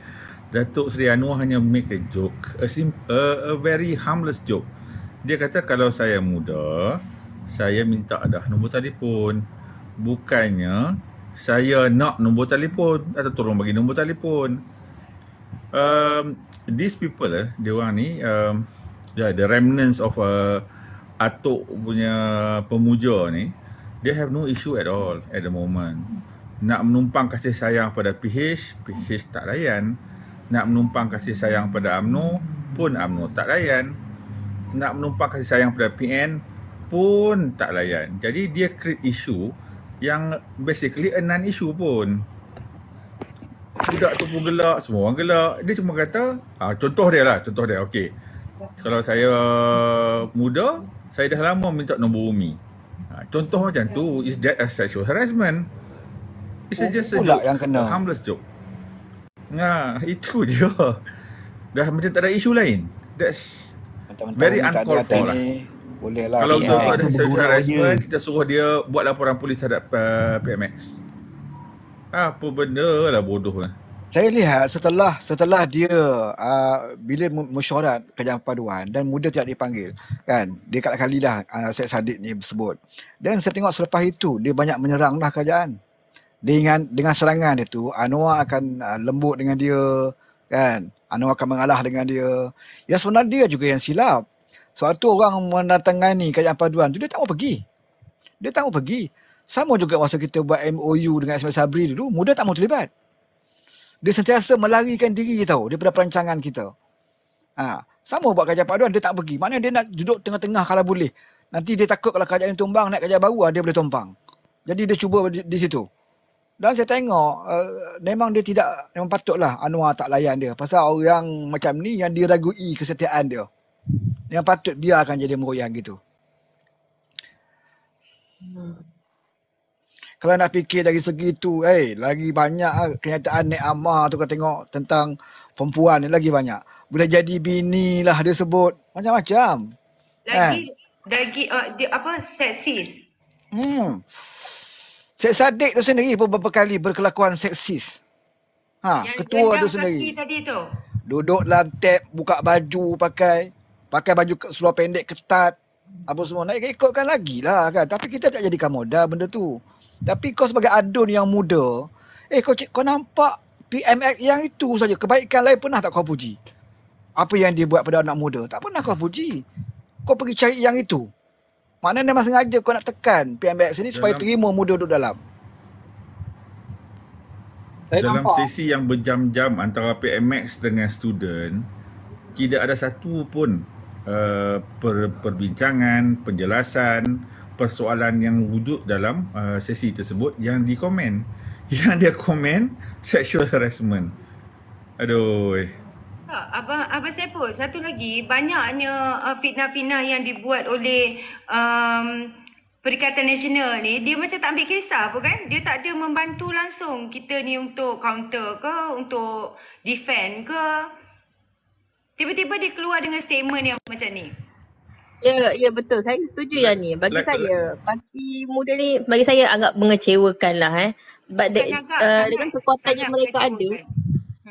S7: Datuk Seri Anwar hanya make a joke, a, simple, a, a very harmless joke. Dia kata kalau saya muda, saya minta ada nombor telefon. Bukannya saya nak nombor telefon atau tolong bagi nombor telefon. Um, these people, eh, dia orang ni, um, yeah, the remnants of a uh, atuk punya pemuja ni, they have no issue at all at the moment. Nak menumpang kasih sayang pada PH, PH tak layan nak menumpang kasih sayang pada UMNO pun UMNO tak layan nak menumpang kasih sayang pada PN pun tak layan jadi dia create isu yang basically a non issue pun budak tu pun gelak semua orang gelak dia cuma kata ha, contoh dia lah contoh dia okey kalau saya muda saya dah lama minta nombor umi ha, contoh macam tu is that a sexual harassment It's oh, just a joke. Yang kena. Harmless joke. Nah, itu je. Dah macam tak ada isu lain. That's very uncalled for lah.
S4: Boleh lah. Kalau untuk ada sesuatu harassment,
S7: kita suruh dia buat laporan polis terhadap
S4: uh, PMX.
S7: Apa benda lah bodoh lah.
S4: Saya lihat setelah setelah dia uh, bila mesyuarat kerajaan paduan dan muda tidak dipanggil kan dia kat kali dah uh, Syed Saddiq ni sebut dan saya tengok selepas itu dia banyak menyeranglah kerajaan dengan dengan serangan dia tu Anwar akan uh, lembut dengan dia kan Anwar akan mengalah dengan dia ya sebenarnya dia juga yang silap suatu orang ni kajian paduan tu dia tak mau pergi dia tak mau pergi sama juga masa kita buat MOU dengan Ismail Sabri dulu muda tak mau terlibat dia sentiasa melarikan diri tau daripada perancangan kita ha. sama buat kajian paduan dia tak pergi Mana dia nak duduk tengah-tengah kalau boleh nanti dia takut kalau kajian ini tumbang naik kajian baru ah, dia boleh tumpang jadi dia cuba di situ dan saya tengok uh, memang dia tidak memang patutlah Anwar tak layan dia. Pasal orang macam ni yang diragui kesetiaan dia. Yang patut dia akan jadi meroyang gitu. Hmm. Kalau nak fikir dari segi tu, eh hey, lagi banyak eh, kenyataan Nek Amar tu kau tengok tentang perempuan ni lagi banyak. Boleh jadi bini lah dia sebut. Macam-macam.
S3: Lagi, eh. lagi uh, dia, apa, seksis.
S4: Hmm. Syed Saddiq tu sendiri beberapa kali berkelakuan seksis. Ha, yang ketua tu sendiri. Tadi tu. Duduk dalam tap, buka baju pakai. Pakai baju seluar pendek ketat. Apa semua. Nak ikutkan lagi lah kan. Tapi kita tak jadikan modal benda tu. Tapi kau sebagai adun yang muda. Eh kau, kau nampak PMX yang itu saja. Kebaikan lain pernah tak kau puji? Apa yang dia buat pada anak muda? Tak pernah kau puji. Kau pergi cari yang itu. Mana memang sengaja kau nak tekan PMBX ni supaya terima muda duduk dalam. Saya dalam nampak. sesi
S7: yang berjam-jam antara PMX dengan student, tidak ada satu pun uh, per, perbincangan, penjelasan, persoalan yang wujud dalam uh, sesi tersebut yang dikomen. Yang dia komen sexual harassment. Aduh.
S3: Tak, Abang, Abang pun satu lagi, banyaknya uh, fitnah-fitnah yang dibuat oleh um, Perikatan Nasional ni, dia macam tak ambil kisah pun kan? Dia tak ada membantu langsung kita ni untuk counter ke, untuk defend ke. Tiba-tiba dia keluar dengan statement yang macam ni.
S1: Ya, ya betul. Saya setuju yang ni. Bagi Lek, saya, bagi muda ni, bagi saya agak mengecewakan lah eh. Uh, Sebab dengan kekuatan yang mereka ada,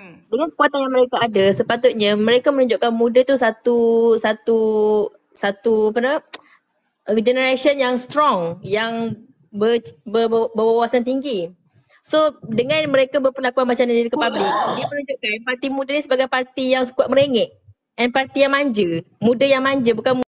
S1: Hmm. Dengan kekuatan yang mereka ada, sepatutnya mereka menunjukkan muda tu satu satu satu apa nama? generation yang strong, yang ber, ber, ber, berwawasan tinggi. So dengan mereka berperlakuan macam ni dekat publik, oh. dia menunjukkan parti muda ni sebagai parti yang kuat merengek. And parti yang manja. Muda yang manja bukan